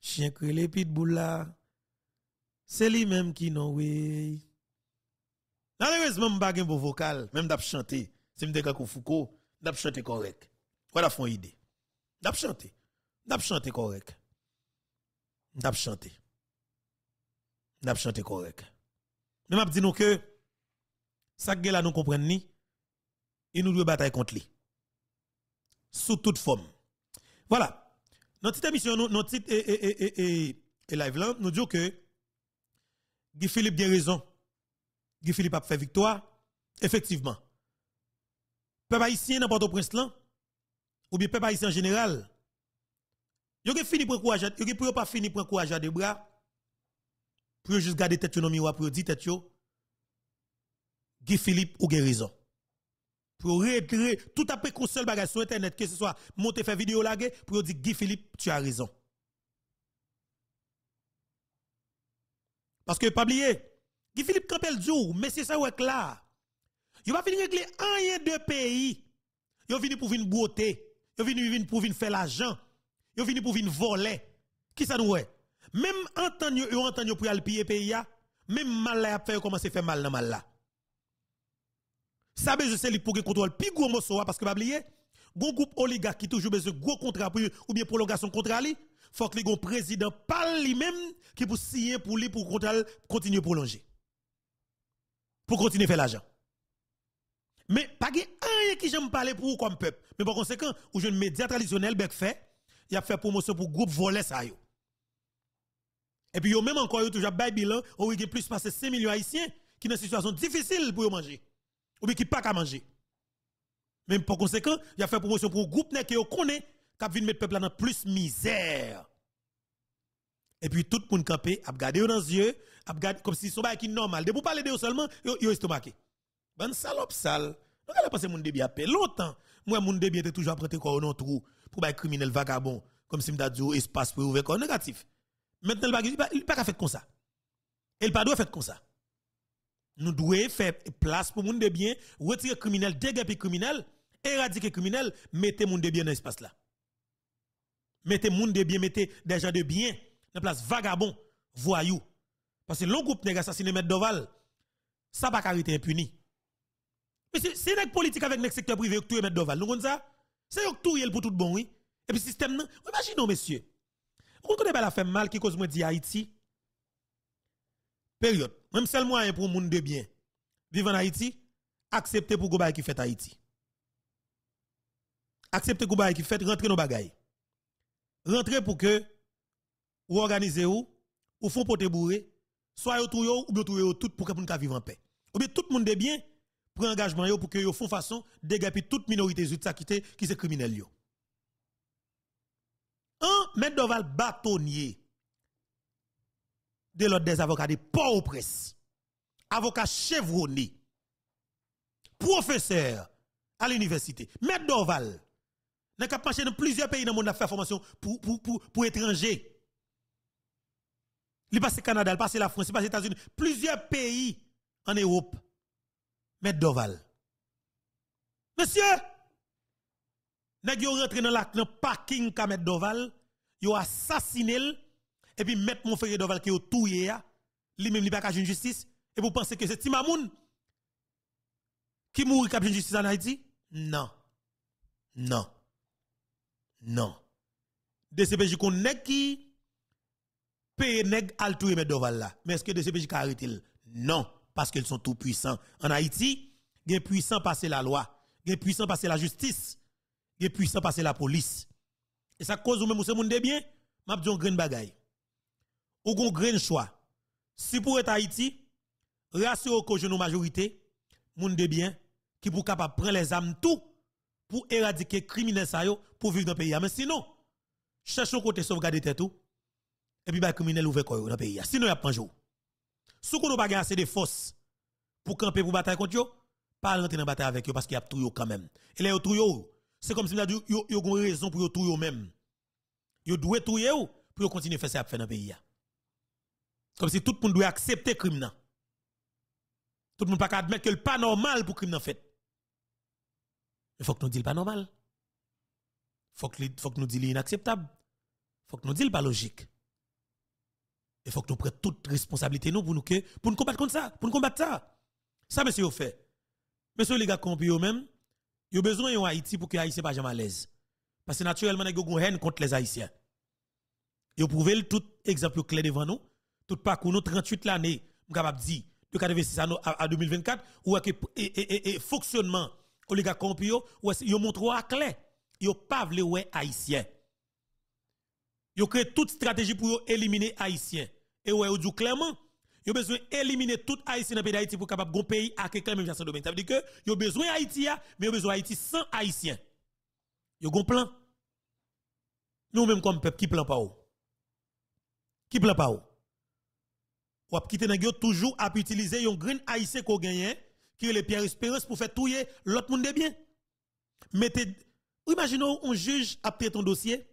chien que boule, là, c'est lui-même qui non oui. Malheureusement, je n'ai pas vocal, même d'ap chanter. Si je suis Foucault, d'ap chanter correct. Voilà, font idée. D'ap chanter. D'ap chanter correct. D'ap chanter. D'ap chanter correct. Mais m'a dit nous que, ça que nous comprenons ni, nous doit battre contre lui. Sous toute forme. Voilà. Dans cette émission, notre dans et, live là, nous disons que Guy Philippe a raison. Guy Philippe a fait victoire. Effectivement. Peu pas ici n'importe où prince là, ou bien pas ici en général, yo avez fini pour courage, yo pour pas fini pour courage de bras. Pour juste garder tête yo dans miroir pour dire tête Guy Philippe ou raison pour retirer tout après qu'on seul bagage sur internet que ce soit monter faire vidéo laguer pour dire Guy Philippe tu as raison parce que pas oublier Guy Philippe dur oh, mais c'est ça ouais là il va finir régler rien de pays il venu pour venir beauté il venu pour venir faire l'argent il venu pour venir voler qui ça nous est même entendre tant entendre pour aller payer pays même mal là faire commencer faire mal dans mal là ça besoin je sais pour contrôle plus gros morceau hein, parce que pas oublier gros groupe oligarque qui toujours besoin gros contrat ou bien prolongation contrat li faut que le président parle lui-même qui pour signer pour lui pour continuer prolonger. Pour continuer faire l'argent. Mais pas de rien qui j'aime parler pour vous comme peuple. Mais par conséquent, ou jeune médias traditionnels bec fait, il a fait promotion pour groupe voler ça Et puis yo même encore eu toujours bail bilan, ou y a plus de 5 millions haïtiens qui dans une situation difficile pour manger ou bien qui pas qu'à manger. Même pour conséquent, il a fait promotion pour un groupe qui connaît, qui vient mettre le peuple dans plus misère. Et puis tout le monde campé, a regardé dans les yeux, a regardé comme si c'était normal. De vous parler de seulement, yo estomaqué. Bonne salope sale. Donc elle a passé mon débit à paix. Longtemps, moi, mon débit était toujours quoi au non trou pour un criminel vagabond, comme si m'a dit oh, espace pour ouvrir corps négatif. Maintenant, il a pas qu'à faire comme ça. Il n'a pas faire comme ça nous devons faire place pour monde de bien, retirer criminels, dégager criminels, éradiquer criminel, mettez monde de bien dans l'espace là. Mettez monde de bien, mettez des gens de bien dans place vagabond, voyou. Parce que le groupe pas assassiné M. Doval, ça va pas arrêter impuni. Mais c'est une politique avec le secteur privé qui mettre Doval, nous ça C'est tout il pour tout bon oui. Et puis système Imaginez, imaginons monsieur, Vous connaissez pas la femme mal qui cause moi dit Haïti période, même seul moyen pour monde de bien vivre en Haïti, accepter pour Gobaye qui fait Haïti. Accepter Gobaye qui fait rentrer nos bagailles. Rentrer pour que ou organisez ou, ou font pote bourré, soit vous, trouvez ou bien tout tout pour que nous vivre en paix. Ou bien tout le monde de bien prend engagement pour que vous font façon dégager toute minorité qui qui c'est criminel un Un de Doval bâtonnier de l'ordre des avocats de Port-au-Prince, avocats chevronnés, professeurs à l'université, maître d'Oval. n'a pas marché dans plusieurs pays dans le monde à faire formation pour, pour, pour, pour étrangers. Il passe le Canada, il passe la France, il passe les États-Unis, plusieurs pays en Europe. Maître Doval. Monsieur, nèg yo rentré dans la parking ka Maître Doval, a assassiné et puis mettre mon frère Doval qui est tout hier, lui-même n'est pas qu'à justice, et vous pensez que c'est Timamoun qui mourit cap justice en Haïti? Non. Non. Non. DCPJ connaît qui paye nèg al tout Doval là. Mais est-ce que DCPJ a arrêté Non, parce qu'ils sont tout puissants. En Haïti, est puissant passer la loi, est puissant passer la justice, est puissant passer la police. Et ça cause ou même ou se moun de bien, m'a dit un grain ou gon grand choix. Si pour être Haïti, rassurez que genou majorité, moun de bien, qui pour capable prendre les âmes tout pour éradiquer criminels yo pour vivre dans le pays. Ah, mais sinon, cherchons côté sauvegarder tête tout et puis bah criminel ouvert quoi dans le pays. Ah, sinon y a pas jour. Sous qu'on pas assez de force pour camper pour bataille contre yo, pas rentrer dans bataille avec eux parce qu'il y a tout quand même. Et là tout yo, c'est comme si on a dit yo yo raison pour yo tout yo même. Yo doit tout yo pour continuer à faire ça faire dans le pays. Ah. Comme si tout le monde doit accepter le crime. Tout le monde ne peut pas admettre que le pas normal pour le crime fait. Il faut que nous disions pas normal. Il faut que nous disions inacceptable. Il faut que nous disions pas logique. Il faut que nous prenions toute responsabilité nous pour nous que pour nous combattre contre ça, pour nous combattre ça. Ça monsieur vous fait. Monsieur les gars compris vous même, besoin en Haïti pour que les Haïtiens pas jamais à l'aise. Parce que naturellement vous avez une haine contre les Haïtiens. Vous pouvez tout exemple clair devant nous tout parcours, nous 38 l'année, je capable dire, de 86 à 2024, ou que et, fonctionnement oligarque corrompu, ou est montre à clé, yo pas vle ouais haïtien. Yo créé toute stratégie pour éliminer haïtien. Et ouais, ou dit clairement, ont besoin éliminer tout haïtien dans pays d'Haïti pour capable gon pays à quelqu'un même de Domaine. Ça veut dire que ont besoin d'Haïti, mais ils ont besoin d'Haïti sans haïtien. ont un plan. Nous même comme peuple qui plan pas ou. Qui plan pas ou ou quitter nan toujours à utiliser yon green haïtien qu'on gagné qui est le Pierre Espérance pour faire touye l'autre monde de bien. Mettez imaginons un juge a traiter un dossier.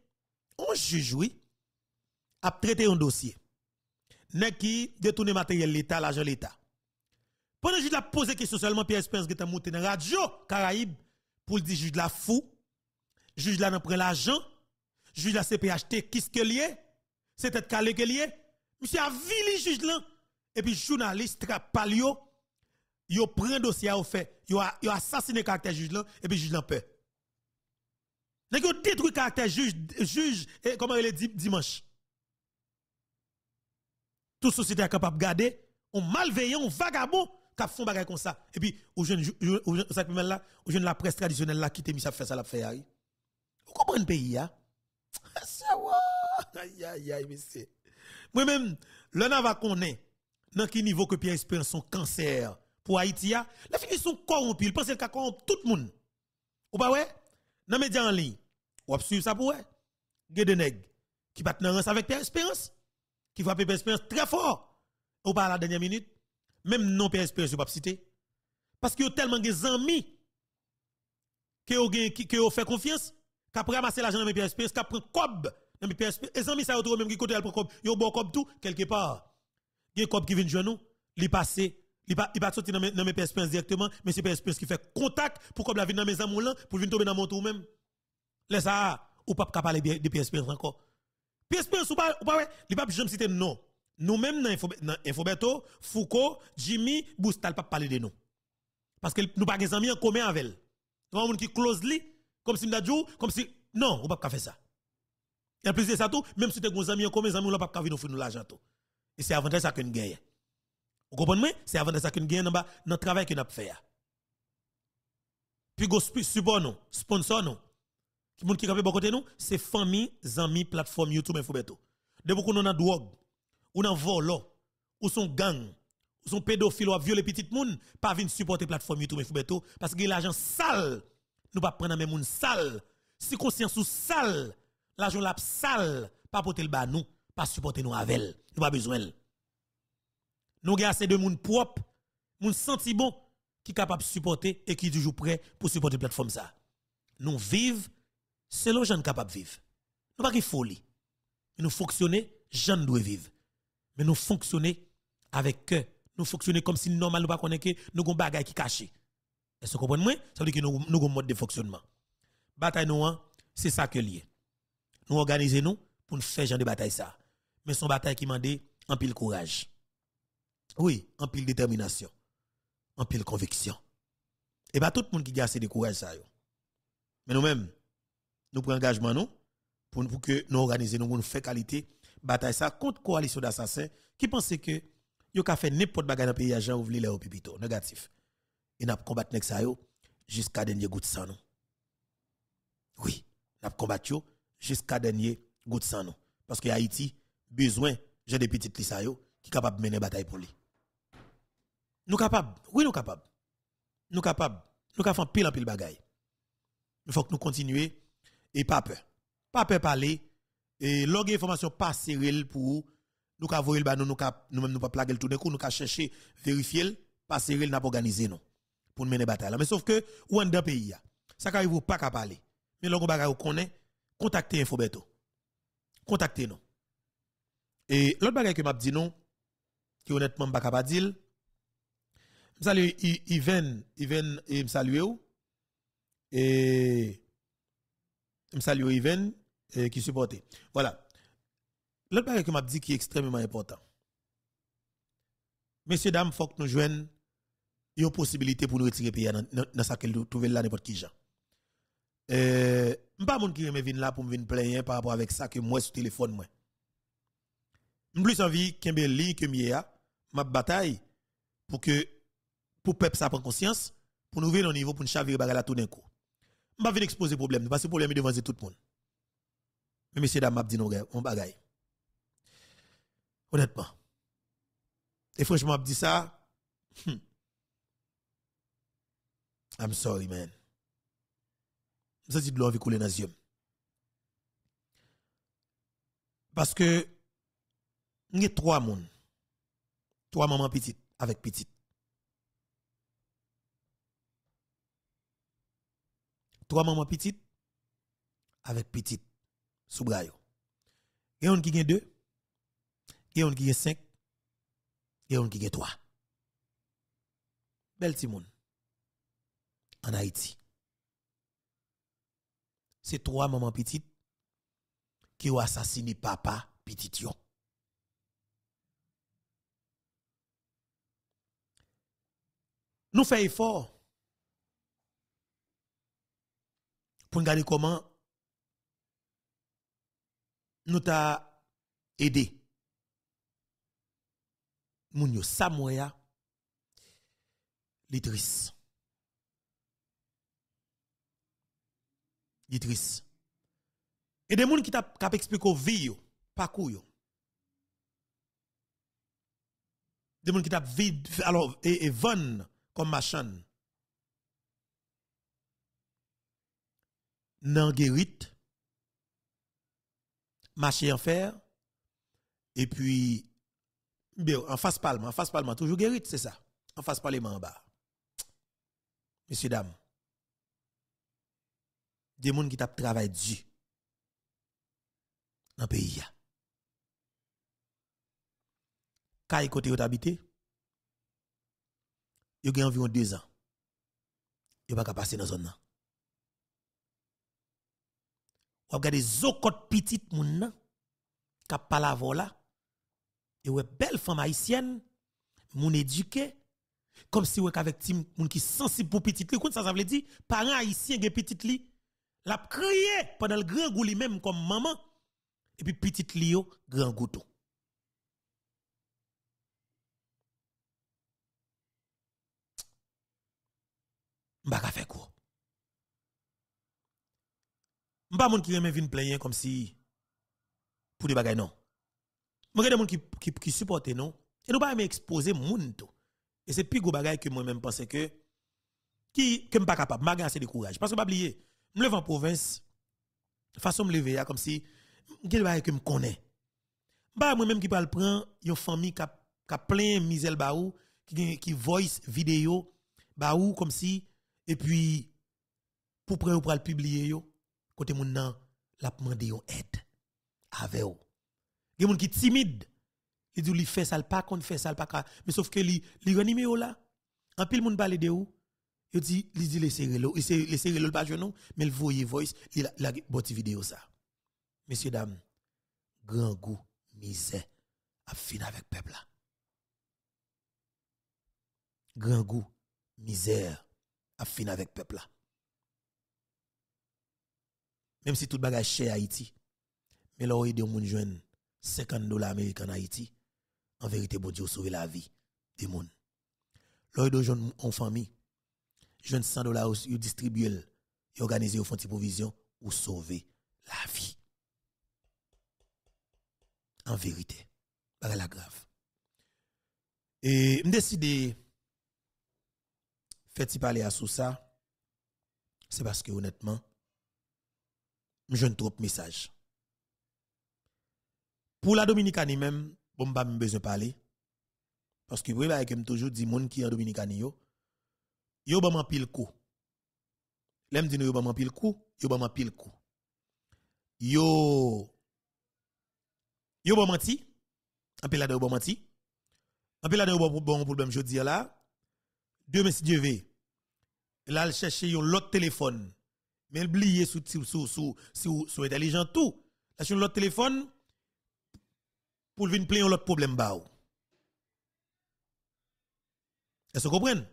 Un juge oui a traiter un dossier. Nèg qui détourner matériel l'état, l'argent l'état. Pendant juge la pose question seulement Pierre Espérance qui est monté dans radio Caraïbe pour dire juge la fou. Juge la pas prend l'argent. Juge la CPHT qu'est-ce que lié? C'est être calé que lié? Monsieur a vili juge là. Et puis, journaliste, palio, yo prend dossier au fait, yo a, assassiné caractère juge là, et puis juge là peur. Nèg yo détruit caractère juge, juge, et comment il est dit dimanche. Tout société est capable de garder, on malveillant, on vagabond, qui font bagay comme ça. Et puis, ou jeune, ou la presse traditionnelle là, qui t'a mis ça faire ça, la faire, Vous comprenez le pays, hein? C'est Aïe, aïe, aïe, monsieur. Moi-même, l'on va est, dans quel niveau que Pierre Espérance son cancer pour Haïti, ah, les filles sont corrompues, Ils pensent qu'ils corrompent tout le monde. Ou pas, ouais? Dans les médias en ligne, ou suivre ça pour ouais? Gé de gens qui battent dans avec Pierre Espérance, qui frappe Pierre Espérance très fort. Ou pas à la dernière minute, même non Pierre Espérance, je pas citer. Parce qu'ils ont tellement des amis que ont fait confiance, qu'après ramassé l'argent dans Pierre Espérance, qu'après cob les amis PSP, et sans même qui côté al yo bon comme tout quelque part. un cop qui vient jouer nous, il passé, il il pas sorti dans mes PSP directement, mais c'est PSP qui fait contact pour que la vie dans mes amours pour venir tomber dans mon tour même. Laisse ça ou pas parler de PSP encore. PSP ou pas ou pas peut pas jamais citer non. nous même dans Infoberto, Foucault, Jimmy, Boustal pas parler de nous. Parce que nous pas des amis en commun avec elle. Nous avons qui close comme si nous comme si non, on pas faire ça. Mèm si te goun zami yon kome, zami yon lop ap kavi nou foun nou l'ajan tou. E se avan tre sakoun genye. O kopon mwen? Se avan tre sakoun genye nan ba nan travay ki nou ap fè ya. Pi goun support nou, sponsor nou. Moun ki kapè bokote nou, se fami, zami, platform YouTube en foubetou. De pou kon nou nan dwog, ou nan volo, ou son gang, ou son pedofilo ap viole pitit moun, pa vin supporte platform YouTube en foubetou. Paske l'ajan sal, nou pa prena mè moun sal. Si konsyansou sal, sal. L'argent la sale, pas porter le nous, pas supporter nous avec elle. Nous pas besoin. Nous avons assez de monde propre, monde senti bon, qui est capable de supporter et qui est toujours prêt pour supporter la plateforme ça. Nous vivons selon les gens capables de vivre. Nous pas de folie. Nous fonctionner, gens doivent vivre. Mais nous fonctionner avec eux. Nous fonctionner comme si normal nous pas connaître nous gon bagaille qui caché. Est-ce que vous comprenez Ça veut dire que nous avons un mode de fonctionnement. Bataille nous, hein, c'est ça que lié nous organiser nous pour nous faire genre de bataille ça. Mais son bataille qui demande un pile courage. Oui, un pile détermination. Un pile conviction. Et bien tout le monde qui a assez de courage ça. Mais nous-mêmes, nous prenons engagement nous pour, que nous organiser nous pour nous faire qualité bataille ça contre coalition d'assassins qui pensait que nous avons fait n'importe bagarre dans pays à Jean ouvrir plus pipito négatif. Et n'a combattre combattu ça jusqu'à dernier goutte sang nous. Oui, n'a combattre yo jusqu'à dernier goutte sans nous. Parce que Haïti, besoin, j'ai des petites lissayo qui capables de mener bataille pour lui. Nous capables, oui nous capables. Nous capables, nous capables pile en pile bagaille. Il faut que nous continuions et pas peur. Pas peur parler et log information pas serrer pour nous Nous voyer le nous nous même nous pas plaguer tout d'un coup nous chercher vérifier pas serrer n'a pas organisé nous pour mener bataille mais sauf que ou en dans pays ça arrive pas qu'à parler mais log bagaille qu'on connaît kontakte info beto kontakte nou e lout bagay ke map di nou ki ou netman baka pa dil msalye Iven Iven e msalye ou e msalye ou Iven e, ki supporte, wala lout bagay ke map di ki ekstrememan important msye dam fok nou jwen yo posibilite pou nou etire pi ya nan sa ke lout touvel la nepot ki jan e suis pas qui aime venir là pour me venir plaindre par rapport avec ça que moi sur téléphone moi. plus envie qu'un li que mia ma bataille pour que pour peuple ça prenne conscience pour nous venir au niveau pour nous chavirer la tout d'un coup. M'pa venir exposer problème parce que problème est devant tout le monde. Mais messieurs dames m'a dit non on bagaille. Honnêtement. Et franchement je dit ça. Je hmm. I'm sorry man. Je dis de l'eau couler dans les yeux. Parce que, il y a trois personnes. Trois mamans petites avec petites. Trois mamans petites avec petites. Sous on Il y a qui deux. Il y en a qui cinq. Il y en a qui gagne trois. Bel Timoun. En Haïti c'est trois mamans petites qui ont assassiné papa petit Nous faisons effort pour garder comment nous t'a aidé. Mounio Samoya, l'Idriss. Il triste. Et des gens qui t'ont expliqué vie, pas couille. Des gens qui t'ont vide, alors, et, et van comme machin. guérite. marché en fer, et puis, bien, en face parlement, en face parlement, toujours guérite, c'est ça. En face parlement en bas. Messieurs, dames. de moun ki tap travay dji, nan peyi ya. Ka yi kote yo tabite, yo gen environ 2 an, yo baka pase nan zon nan. Wap gade zokot pitit moun nan, ka pala vola, yo we bel fom haisyen, moun edike, kom si we kavek tim moun ki sensib pou pitit li, kon sa zan vle di, paran haisyen gen pitit li, l ap kriye, panal gran goulimem kom maman, epi pitit liyo, gran goutou. Mba ka fe kou. Mba moun ki reme vin playen, kom si, pou di bagay non. Mba gen de moun ki supporte non, e nou ba reme expose moun tou. E se pi gou bagay ki mwen mwen pense ke, ki mba kapap, mba gen ase de kouraj. Paske mba bliye, me lève en province, façon me lever, comme si, quel bail que me connais. Bah, moi-même qui parle prend une famille qui a plein misel baou, qui, qui voice vidéo, baou, comme si, et puis, pour prendre pour le publier, yo, côté mon nan, la demandé une aide. Avec eux. des gens qui timide timides. dit lui il fait ça, il pas fait ça, pas Mais sauf que, il renime là. En pile, moun parle de ou, yo di li di non? le seri lo, le seri lo l pa jwen nou, men l voye voice, li la boti video sa. Mese dam, gran gou, mize, ap fin avèk pepla. Gran gou, mize, ap fin avèk pepla. Menm si tout bagaj chè Haiti, men lor y de moun jwen, sekand do la Amerikan Haiti, an verite bon di yo souve la vi, di moun. Lor y do jwen moun fami, jeune 100 dollars, vous distribuez, vous organisez, vous font provision, pour sauver la vie. En vérité, par la grave. Et je décide, de parler à ça, c'est parce que honnêtement, je ne trop message. Pour la Dominicanie même, bon, je besoin de parler. Parce que vous voyez, bah, comme toujours, dit, monde qui est en Dominicanie, yo ba man pile coup l'aime dit yo ba man pile coup yo ba man pile coup yo yo ba menti en pile là yo ba menti en pile là yo ba bon problème je dis là demain si Dieu veut là chercher un l'autre téléphone mais il sous sous sous sous sous intelligent tout là sur l'autre téléphone pour venir plein l'autre problème ba est-ce que vous comprenez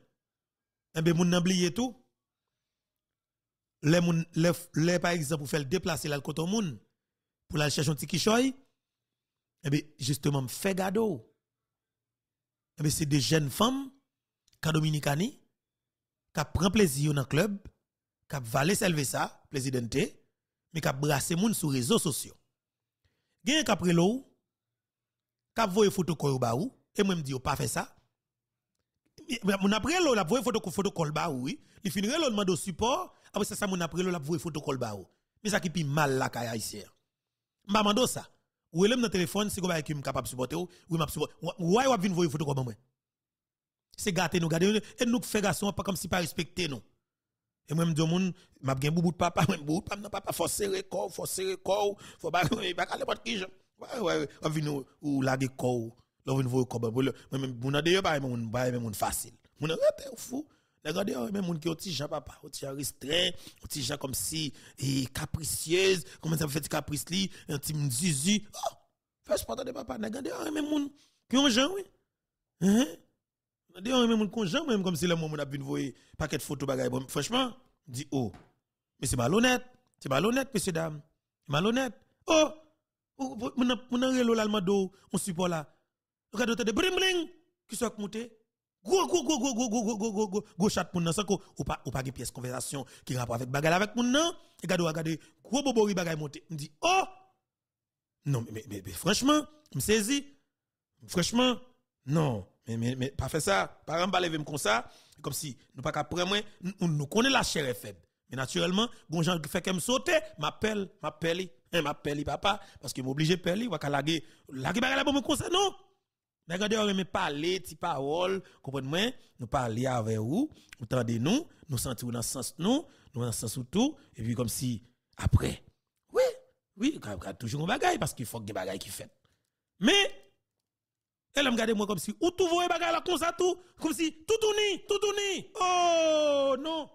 et eh bien, moun nan tout. Les moun, par exemple, pour faire déplacer là le coton moun, pour aller chercher un petit kichoy, eh bien, justement, fait gado. et eh bien, c'est des jeunes femmes, ka Dominicani, qui prend plaisir dans le club, qui valent s'élever ça, présidenté, mais qui brasse moun sur les réseaux sociaux. Gen kapre l'eau, qui voye photo koyo baou, et moi me dis, oh, pas fait ça, mon après l'eau la pris photo photo colba oui il finirait l'eau demande au support après ah ça ça mon après l'eau la pris photo colba mais ça qui pi mal la caille ici m'a mando ça ou elle m'a téléphone c'est quoi qui capable supporter ou m'a ou ouais ou voir photo comme moi c'est gâté. nous garder et nous fait garçon pas comme si pas respecter nous et moi, je dis, de papa, ou bout de papa, papa, faut serrer corps, faut corps, ou Là, vous ne voyez pas. Vous n'avez d'ailleurs pas même un facile. Vous n'avez pas un fou. Regardez, même moun qui ont petit papa, ont petit restreint, ont petit comme si, et capricieuse, comment ça fait caprice li, un petit mzuzu. Oh, fais pas de papa. Regardez, même moun qui ont gens, oui. Hein? Regardez, même moun qui ont gens, même comme si le moun a vu voyer paquet de photos bagaille. Franchement, dit oh. Mais c'est malhonnête. C'est malhonnête, messieurs dames. Malhonnête. Oh! Moun a, moun a, l'allemand on support là radote de brimbling qui soit go, go, go, go, go, go, go, go, go, go, go, chat moun nan sans ou pas ou pas une pièce conversation qui rapport avec bagarre avec moun nan et gado regarder gros bobori bagay monté me dit oh non mais, mais, mais franchement me saisi franchement non mais mais, mais pas fait ça Par un remballer comme ça comme si nous pas qu'après moi nous, nous connaît la chair est mais naturellement bon gens fait qu'elle me saute, m'appelle m'appelle hein, m'appelle papa parce que m'obligé pelle ou qu'à laguer laguer bagarre me ça non Regardez, on aime parler, parole, comprenez-moi, nous parler avec vous, vous tendez nous, nous sentons dans sens nous, nous dans sens tout et puis comme si après. Oui, oui, toujours un bagage parce qu'il faut que des choses qui fait. Mais elle me regarde moi comme si ou tout voyez bagage là comme ça tout, comme si tout tourni, tout tourni. Oh non.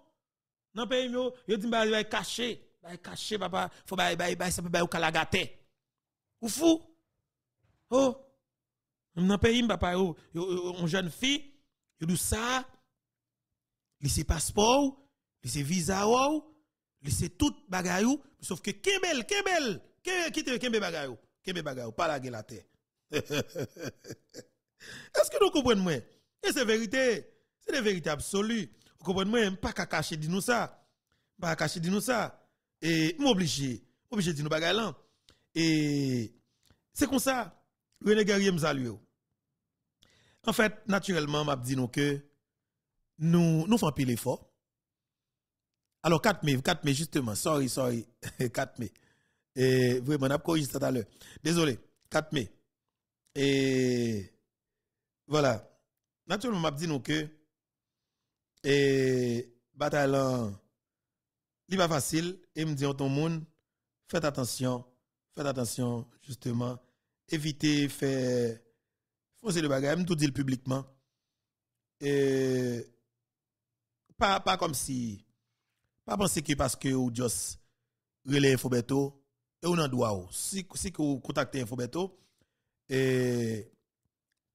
Non, pays yo, yo dit bah, bah caché, bah, caché papa, faut bah bah bah ça bah ou calagaté. Ou fou. Oh dans pays, papa, une jeune fille, tout dit ça, il passeport, il visa, c'est tout bagay sauf que Kembel, Kembel, Kembel, Kembel bagay Kembel bagay pas la la terre. Est-ce que vous comprenez moi? Et c'est vérité, c'est la vérité absolue. Vous comprenez moi, pas qu'à cacher de nous ça. Pas cacher de nous ça. Et m'obliger, obligé de nous bagay là. Et c'est comme ça, René Guerrier m'a salué. En fait, naturellement, m'a dit nous que nous nous faisons pile effort. Alors 4 mai, 4 mai justement, sorry, sorry, 4 mai. Et vraiment, n'a pas corrigé tout à l'heure. Désolé, 4 mai. Et voilà. Naturellement, m'a dit nous que et bataille n'est pas facile et me dit le monde faites attention, faites attention justement, évitez faire Foncez le bagage, tout dire publiquement. pas, comme si. Pas penser que parce que vous juste relais Infobeto, et on en doit. Si, si vous contactez Infobeto, et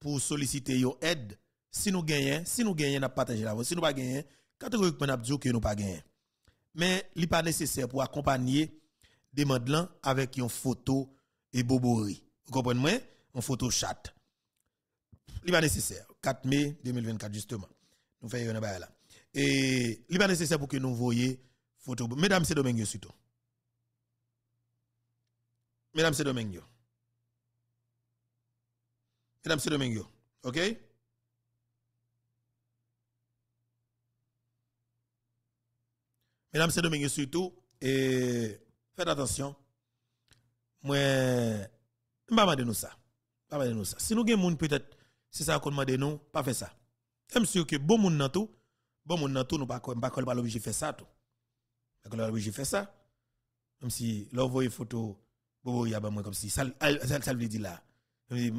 pour solliciter une aide, si nous gagnons, si nous gagnons, nous la voix. Si nous pas gagnons, catégoriquement, nous avons que nous pas gagnons. Mais il n'est pas nécessaire pour accompagner des demande avec une photo et bobori. Vous comprenez? Une photo chat. Il n'est pas nécessaire. 4 mai 2024, justement. Nous faisons une bail là. Et il n'est pas nécessaire pour que nous voyions photo. Mesdames, c'est Domingue surtout. Mesdames, c'est Domingue. Mesdames, Domingue. OK? Mesdames, c'est Domingue surtout. Et faites attention. Moi, je ne vais pas nous ça. Pas nous ça. Si nous avons peut-être c'est ça qu'on demande nous, pas faire ça. Même si que bon monde dans tout, bon monde dans tout, nous pas pas pas l'obligé faire ça tout. Pas j'ai faire ça. Même si là voyez photo bon y a moi comme si ça ça veut dire là.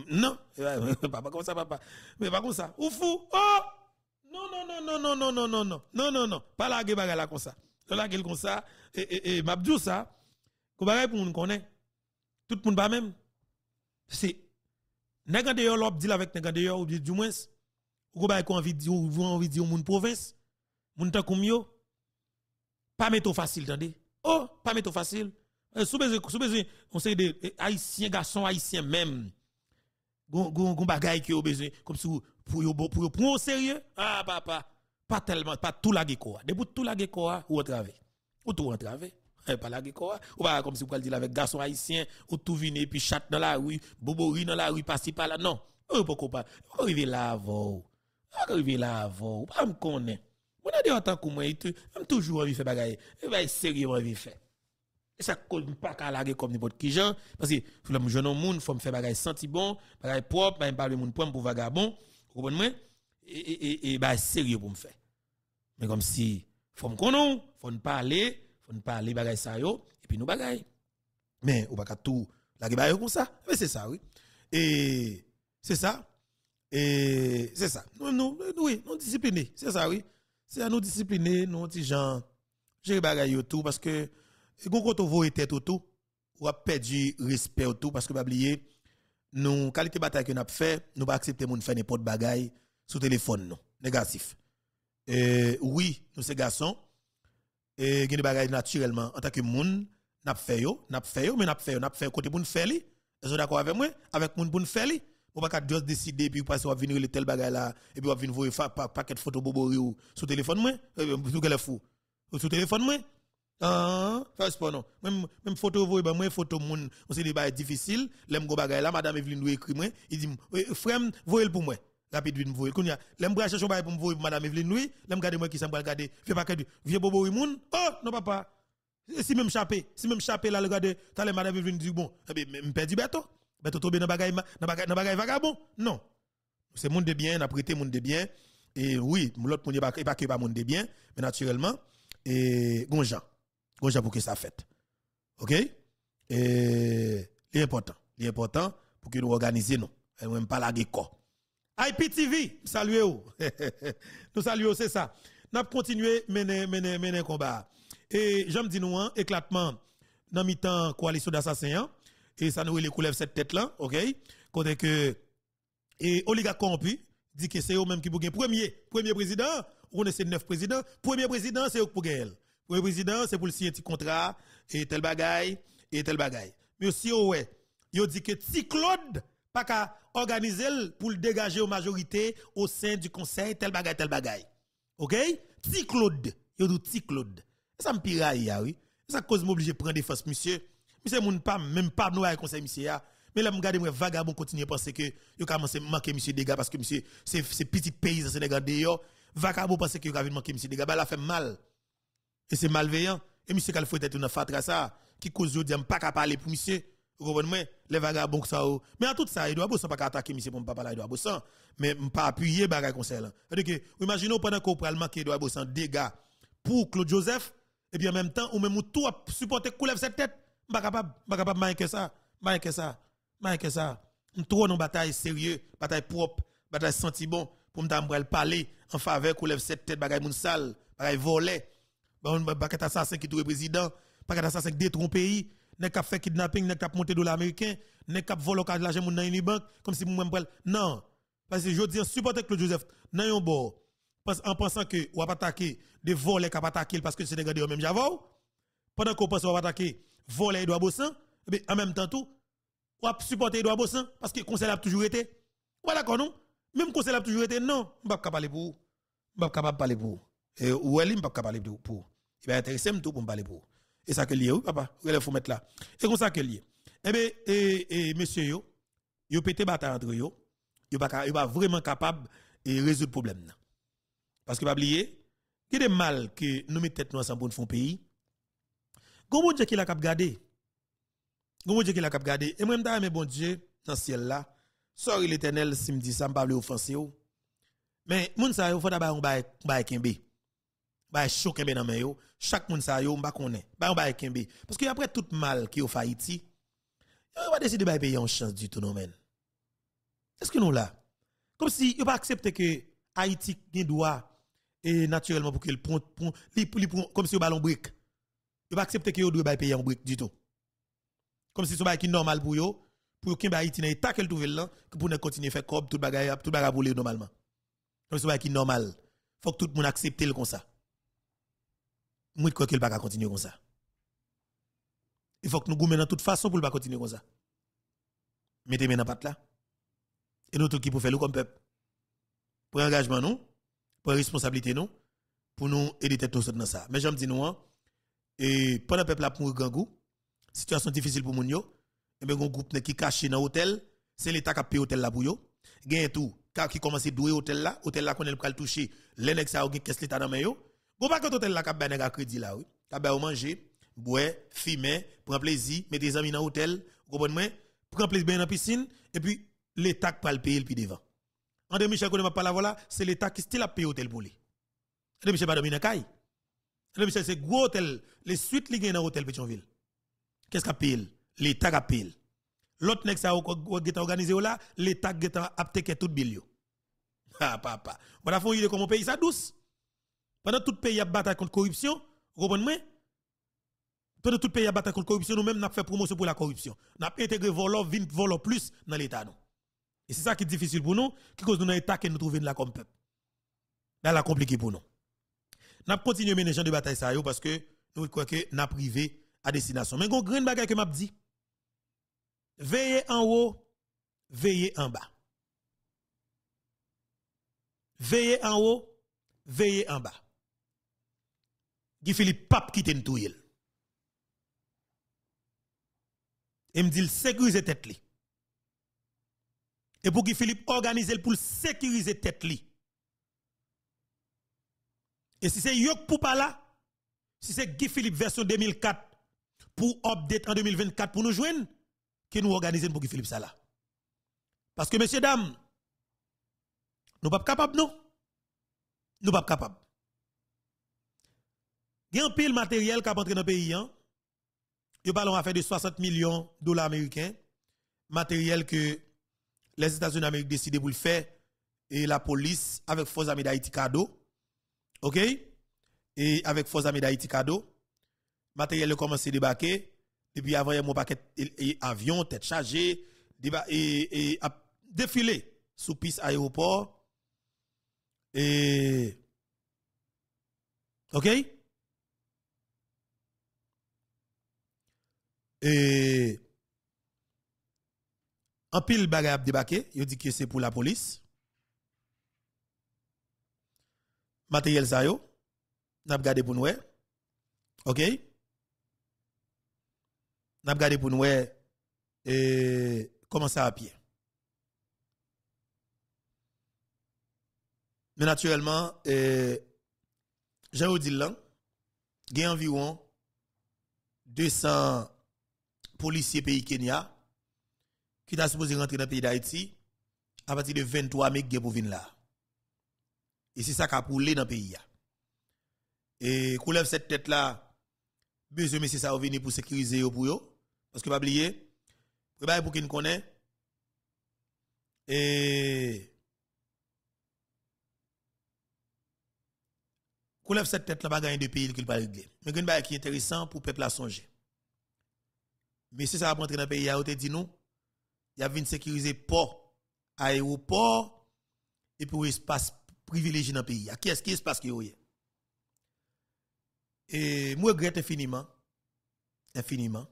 Non, papa comme ça papa. Mais pas comme ça. Ou fou. Oh non non non non non non non non non. Non non non, pas la gueule là comme ça. La gueule comme ça et et et m'a ça. Qu'on bagaille pour nous connaît. Tout le monde pas même. C'est nèg de yo l'op deal avec nèg de yo ou du moins ou bay ko envie dire ou envie dire moun province moun tan kou yo pas metto facile tande oh pas metto facile euh, sous besoin sous besoin on sait des haïtiens garçons haïtiens même gon gon bagay qui ont besoin comme si pour yo pour yo prendre au sérieux ah papa pas tellement pas tout la gekoa debout tout la gekoa ou entravé ou tout entraver eh, pas la quoi. Ou pas comme si vous dire avec garçon haïtien, ou tout et puis chat dans la rue, bobori dans la rue, si par là. Non. Oh, ou pas pas. Vous arrivez là avant. Vous arrivez là avant. Ou pas me connaît. Vous avez autant que moi, vous toujours envie de faire bagaille. Vous eh avez ben, sérieusement envie de faire. Et ça ne pas qu'à larguer comme n'importe qui gens. Parce que, je le jeune homme, il faut me faire bagaille senti bon, bagaille propre, pas le monde pour vagabond. Vous comprenez? Et, et, et, et, bah, sérieux pour me faire. Mais comme si, faut me connaître, faut me parler faut ne parler bagay ça et puis nous bagay. Mais ou pas tout la comme ça. Mais c'est ça oui. Et c'est ça. Et c'est ça. Nous nous oui, nous discipliner, c'est ça oui. C'est à nous discipliner, nous gens j'ai bagay tout parce que quand on voit tout, perdu respect tout parce que pas oublier nous qualité bataille que nous fait, nous pas accepter moun faire n'importe bagay sur téléphone non, négatif. et oui, nous c'est garçons et des bagages naturellement en tant que moun n'a fait yo n'a fait yo mais n'a fait yo n'a fait côté pour nous faire li êtes d'accord avec moi avec monde pour nous faire li on pas qu'à juste décider puis passer à venir les tel bagage là et puis va venir voir faire paquet photo bobori ou sur téléphone moi tout euh, euh, qu'elle est fou euh, sur téléphone moi ah face pas non même même photo voir eh ben moi photo moun on c'est des bagages difficiles l'aime go bagage là madame Evelyne nous écrit moi il dit frère voyez le pour moi rapide vite m'voyer konya l'aime bracher son bail pour m'voyer madame Evelyne oui l'aime moi qui s'en regarder vieux pas de vieux bobo moun oh non papa si même chapé si même chapé là regarder t'as les madame Evelyne dit bon eh ben me perdu bateau oh. bateau tomber dans bagaille dans bagaille dans vagabond non c'est monde de bien n'a prêté monde de bien et oui l'autre monde pas pas que pas monde de bien mais naturellement et gonjan gonjan pour que ça fête OK et l'important l'important pour que nous organiser nous même pas la corps IPTV, saluez-vous. nous saluons, c'est ça. Nous continuons continuer, mener, mener, mener combat. Et j'aime dis nous, hein, éclatement dans mi-temps coalition d'assassins. Hein. Et ça nous, les cette tête-là, ok? Côté que, et oligarque corrompu, dit que c'est eux-mêmes qui pour premier, premier président, on est neuf présidents, premier président, c'est eux pour gagner. Premier président, c'est pour signer un petit contrat, et tel bagaille, et tel bagaille. Mais aussi, oh ouais, ils dit que si Claude, pas qu'à organiser pour le dégager aux majorités au sein du conseil, tel bagaille, tel bagaille. Ok? Ti Claude, yo dit Ti Claude. Ça me piraille, oui. Ça cause m'oblige de prendre défense, monsieur. Monsieur, moun pas, même pas nous avec conseil, monsieur, Mais là, je regarde, vagabond continue à penser que yo commence à manquer monsieur dégâts parce que monsieur, c'est petit pays, c'est Sénégal d'ailleurs. Vagabond pense que yo vais manquer monsieur dégâts. Bah, la fait mal. Et c'est malveillant. Et monsieur, qu'il faut être une fatra ça, qui cause yo, dit, pas qu'à parler pour monsieur. Vous comprenez Les vagabonds ça. Mais à tout ça, Edouard Bossan pas attaquer monsieur pour papa là Edouard Bossan, mais pas appuyer bagarre comme ça cest que imaginons pendant qu'on pral manquer Edouard Bossan dégâts pour Claude Joseph et bien en même temps ou même tout à supporter coulève cette tête, pas capable, pas capable manquer ça, manquer ça, manquer ça. Trop non bataille sérieux, bataille propre, bataille senti bon pour me parler en faveur coulève cette tête bagay moun sale, bagay volé, bagay assassin qui tout président, bagay assassin qui détrompe pays nèg cap fait kidnapping, nèg cap monter dollar américain, nèg qui vole de l'argent moun dans une banque comme si moi prel. Non, parce que je dis supporter Claude Joseph dans yon bord en pensant que ou pas attaquer des volets pas attaquer parce que c'est des gars même j'avoue. Pendant qu'on pense ou attaquer voler Edouard Bossan, mais eh en même temps tout ou supporter Edouard Bossan parce que conseil a toujours été. Ou d'accord non Même conseil a toujours été non, m'pas parler pour. M'pas capable parler pour. Et ou elle pas capable pour. Eh Il va intéresser tout pour me parler pour. E sa ke liye ou, papa, re le foun met la. E kon sa ke liye. E be, e, e, e, monsen yo, yo pete ba ta yandre yo, yo ba, yo ba vremen kapab, e rezu problem nan. Paske pa bliye, ki de non. mal ki nou mi tete nou asan bon foun peyi, gombo dje ki la kap gade. Gombo dje ki la kap gade. E mwen ah, mta yeme bon dje, nan siel la, sor il etenel si mdi sa mpa bli ou fons yo. Men, moun sa yo, fota ba yon baye, baye kenbe. bah dans e chaque monde ça yo on pas bah on pas kembe parce que après tout mal qui au Haïti on va décider de payer en chance du tout est-ce que nous là comme si on pas accepter que Haïti doit droit et naturellement pour qu'il prend comme si au ballon brique on pas accepter que yo doit payer en brique du tout comme si son bail qui e normal pour yo pour qu'il Haïti dans état qu'elle trouve là pour ne continuer faire cob tout bagay tout bagay normalement comme si bail qui e normal faut que tout le monde accepte le comme ça moi je crois qu'il va pas continuer comme ça. Il faut que nous gommer dans toute façon pour ne pas continuer comme ça. Mettez moi dans pas là. Et nous tout qui pour faire nous comme peuple. Pour engagement non pour responsabilité non pour nous aider tête nous dans ça. Mais j'aime dire nous hein. et pendant peuple là pour gangou, situation difficile pour moun yo, et eh ben un groupe qui caché dans hôtel, c'est l'état qui paye hôtel là pour yo. Gain tout, car qui commence à douer hôtel là, hôtel là qu'on est le toucher, les a ça ou qu'est-ce l'état dans main yo Bon, pas que hôtel là, qui a un crédit là, oui. Qui a manger, boire, fumer, prendre plaisir, mettre des amis dans l'hôtel, vous comprenez? Prendre plaisir dans la piscine, et puis l'État qui le payer le devant. André Michel, qu'on ne pas la voilà, c'est l'État qui still a payé l'hôtel pour lui. André Michel, pas dans caille. André Michel, c'est gros hôtel, les suites qui dans l'hôtel Pétionville. Qu'est-ce qu'a payé? L'État qui a payé. L'autre nex ça qui organisé là, l'État qui apte que tout billio. Ah, papa. On a il est comment payer ça douce. Pendant tout le pays a bataille contre la corruption, vous moi Pendant tout pays a bataille contre la corruption, nous-mêmes, nous avons fait promotion pour la corruption. Nous avons intégré volant, vin, plus dans l'État. Et c'est ça qui est difficile pour nous, qui cause nous un État que nous trouvons là comme peuple. C'est la compliqué pour nous. Nous continué à mener gens de bataille ça parce que nous croyons que nous privé à destination. Mais il y une grande bagaille que m'a dit. Veillez en haut, veillez en bas. Veillez en haut, veillez en bas. Guy Philippe pap qui t'en tout Et me dit, sécuriser tête li. Et pour Guy Philippe organiser pour sécuriser tête li. Et si c'est Yok Poupa là, si c'est Guy Philippe version 2004 pour update en 2024 pour nous joindre, que nous organisons pour Guy Philippe ça là. Parce que messieurs, dames, nous ne sommes pas capables, non? Nous ne sommes pas capables y a un pile matériel qui a entré dans le pays. Hein? Yo parlons à faire de 60 millions de dollars américains. Matériel que les États-Unis d'Amérique décident pour le faire. Et la police avec Force d'Haïti cadeau. OK? Et avec Force Armée d'Haïti cadeau. Matériel a commencé à débarquer. Depuis avant, il y a mon paquet avion, tête chargée. Et, et défilé sous piste aéroport. Et. OK? Et en pile a ap Il dit que c'est pour la police. Matériel ça yo, n'a gardé pour nous. OK? N'a gardé pour nous et comment ça à pied. Mais naturellement, j'ai eu Dilang, il y a environ 200 policiers pays Kenya qui t'a supposé rentrer dans le pays d'Haïti à partir de 23 mai pour venir là. Et c'est ça qui a poulé dans le pays. Et qu'on cette tête-là, besoin monsieur ça venir pour sécuriser pour eux. Parce que pas oublier, pour qu'ils connaissent, et qu'on cette tête-là, pas gagner de pays qu'il parle Mais il y qui est intéressant pour le peuple à songer. Mais si ça va rentrer dans le pays, il dit nous, il y a une sécuriser port, aéroport, et pour espace privilégié dans le pays. Qui est-ce qui est espace qui est Et moi, je regrette infiniment, infiniment,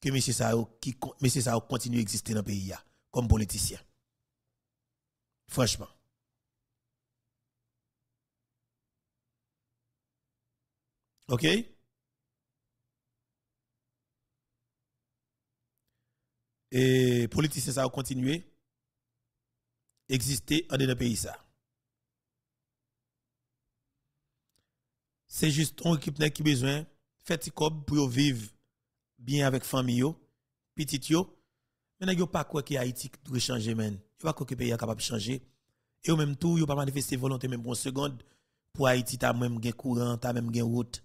que M. Sao, continue d'exister dans le pays, comme politicien. Franchement. OK? et politiciens ça va continuer exister dans dedans pays ça c'est juste on équipe qui besoin fait pour vivre bien avec famille yo petit yo mais yo pas quoi que Haïti doit changer men Tu pas quoi que pays est capable de changer et au même tout yo pas manifester volonté même pour seconde pour Haïti t'as même gain courant t'as même gain route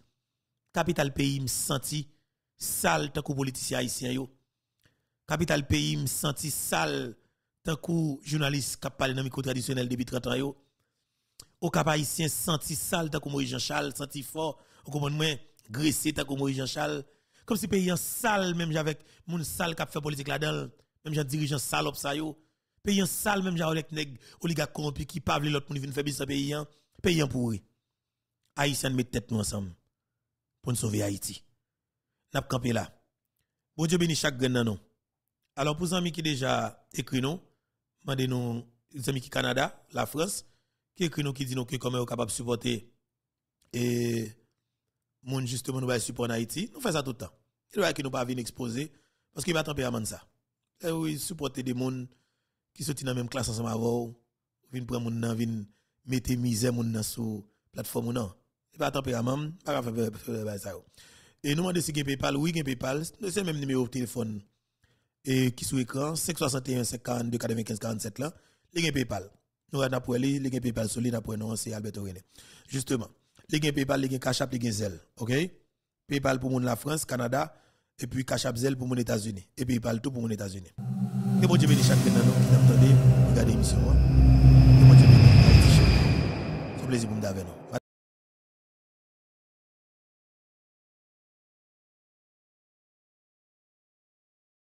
capital pays me senti sale tant que politicien politiciens yo Capital pays, me senti sale, tant que journaliste qui parle dans le micro traditionnel depuis 30 ans. Au cap haïtien, senti sale, tant que Jean-Charles, senti fort, au commandement, graissé, tant que moi jean Comme si pays en sale, même avec moun sale qui fait politique là-dedans, même j'en dirigeant op sa yo. Pays en sale, même gens avec les oligarque ki qui pas l'autre pour nous faire business pays en, hein. pays en pourri. Haïtien met tête nous ensemble pour nous sauver Haïti. N'a campé là. Bon Dieu bénisse chaque grain dans nous. Alors, pour les amis qui déjà écrivent, nous, demandez nous, les amis qui Canada, la France, qui écrivent, nous, qui dit nous que comment est capable de supporter et monde justement nous va supporter en Haïti. Nous faisons ça tout le temps. Il va que nous pas venir exposer parce qu'il va de ça. Et eh oui, supporter des monde qui sont dans la même classe ensemble avant, vont prendre mon nan, viennent mettre misère mon sur sur plateforme non. Il va tempérament, pas faire ça. Et nous on si il y PayPal, oui, PayPal, c'est le même numéro de téléphone et qui sous écran 561 542 95 47 là les gens PayPal nous on a pour les gain PayPal solide pour nous c'est Albert René justement les gens PayPal les gens Cash App les gens Zelle OK PayPal pour la France Canada et puis Cash App Zelle pour mon États-Unis et PayPal tout pour mon États-Unis et bon Dieu bénisse chacun d'entre nous qui entendez regardez l'émission et hein. Dieu bénisse c'est un plaisir pour nous d'avoir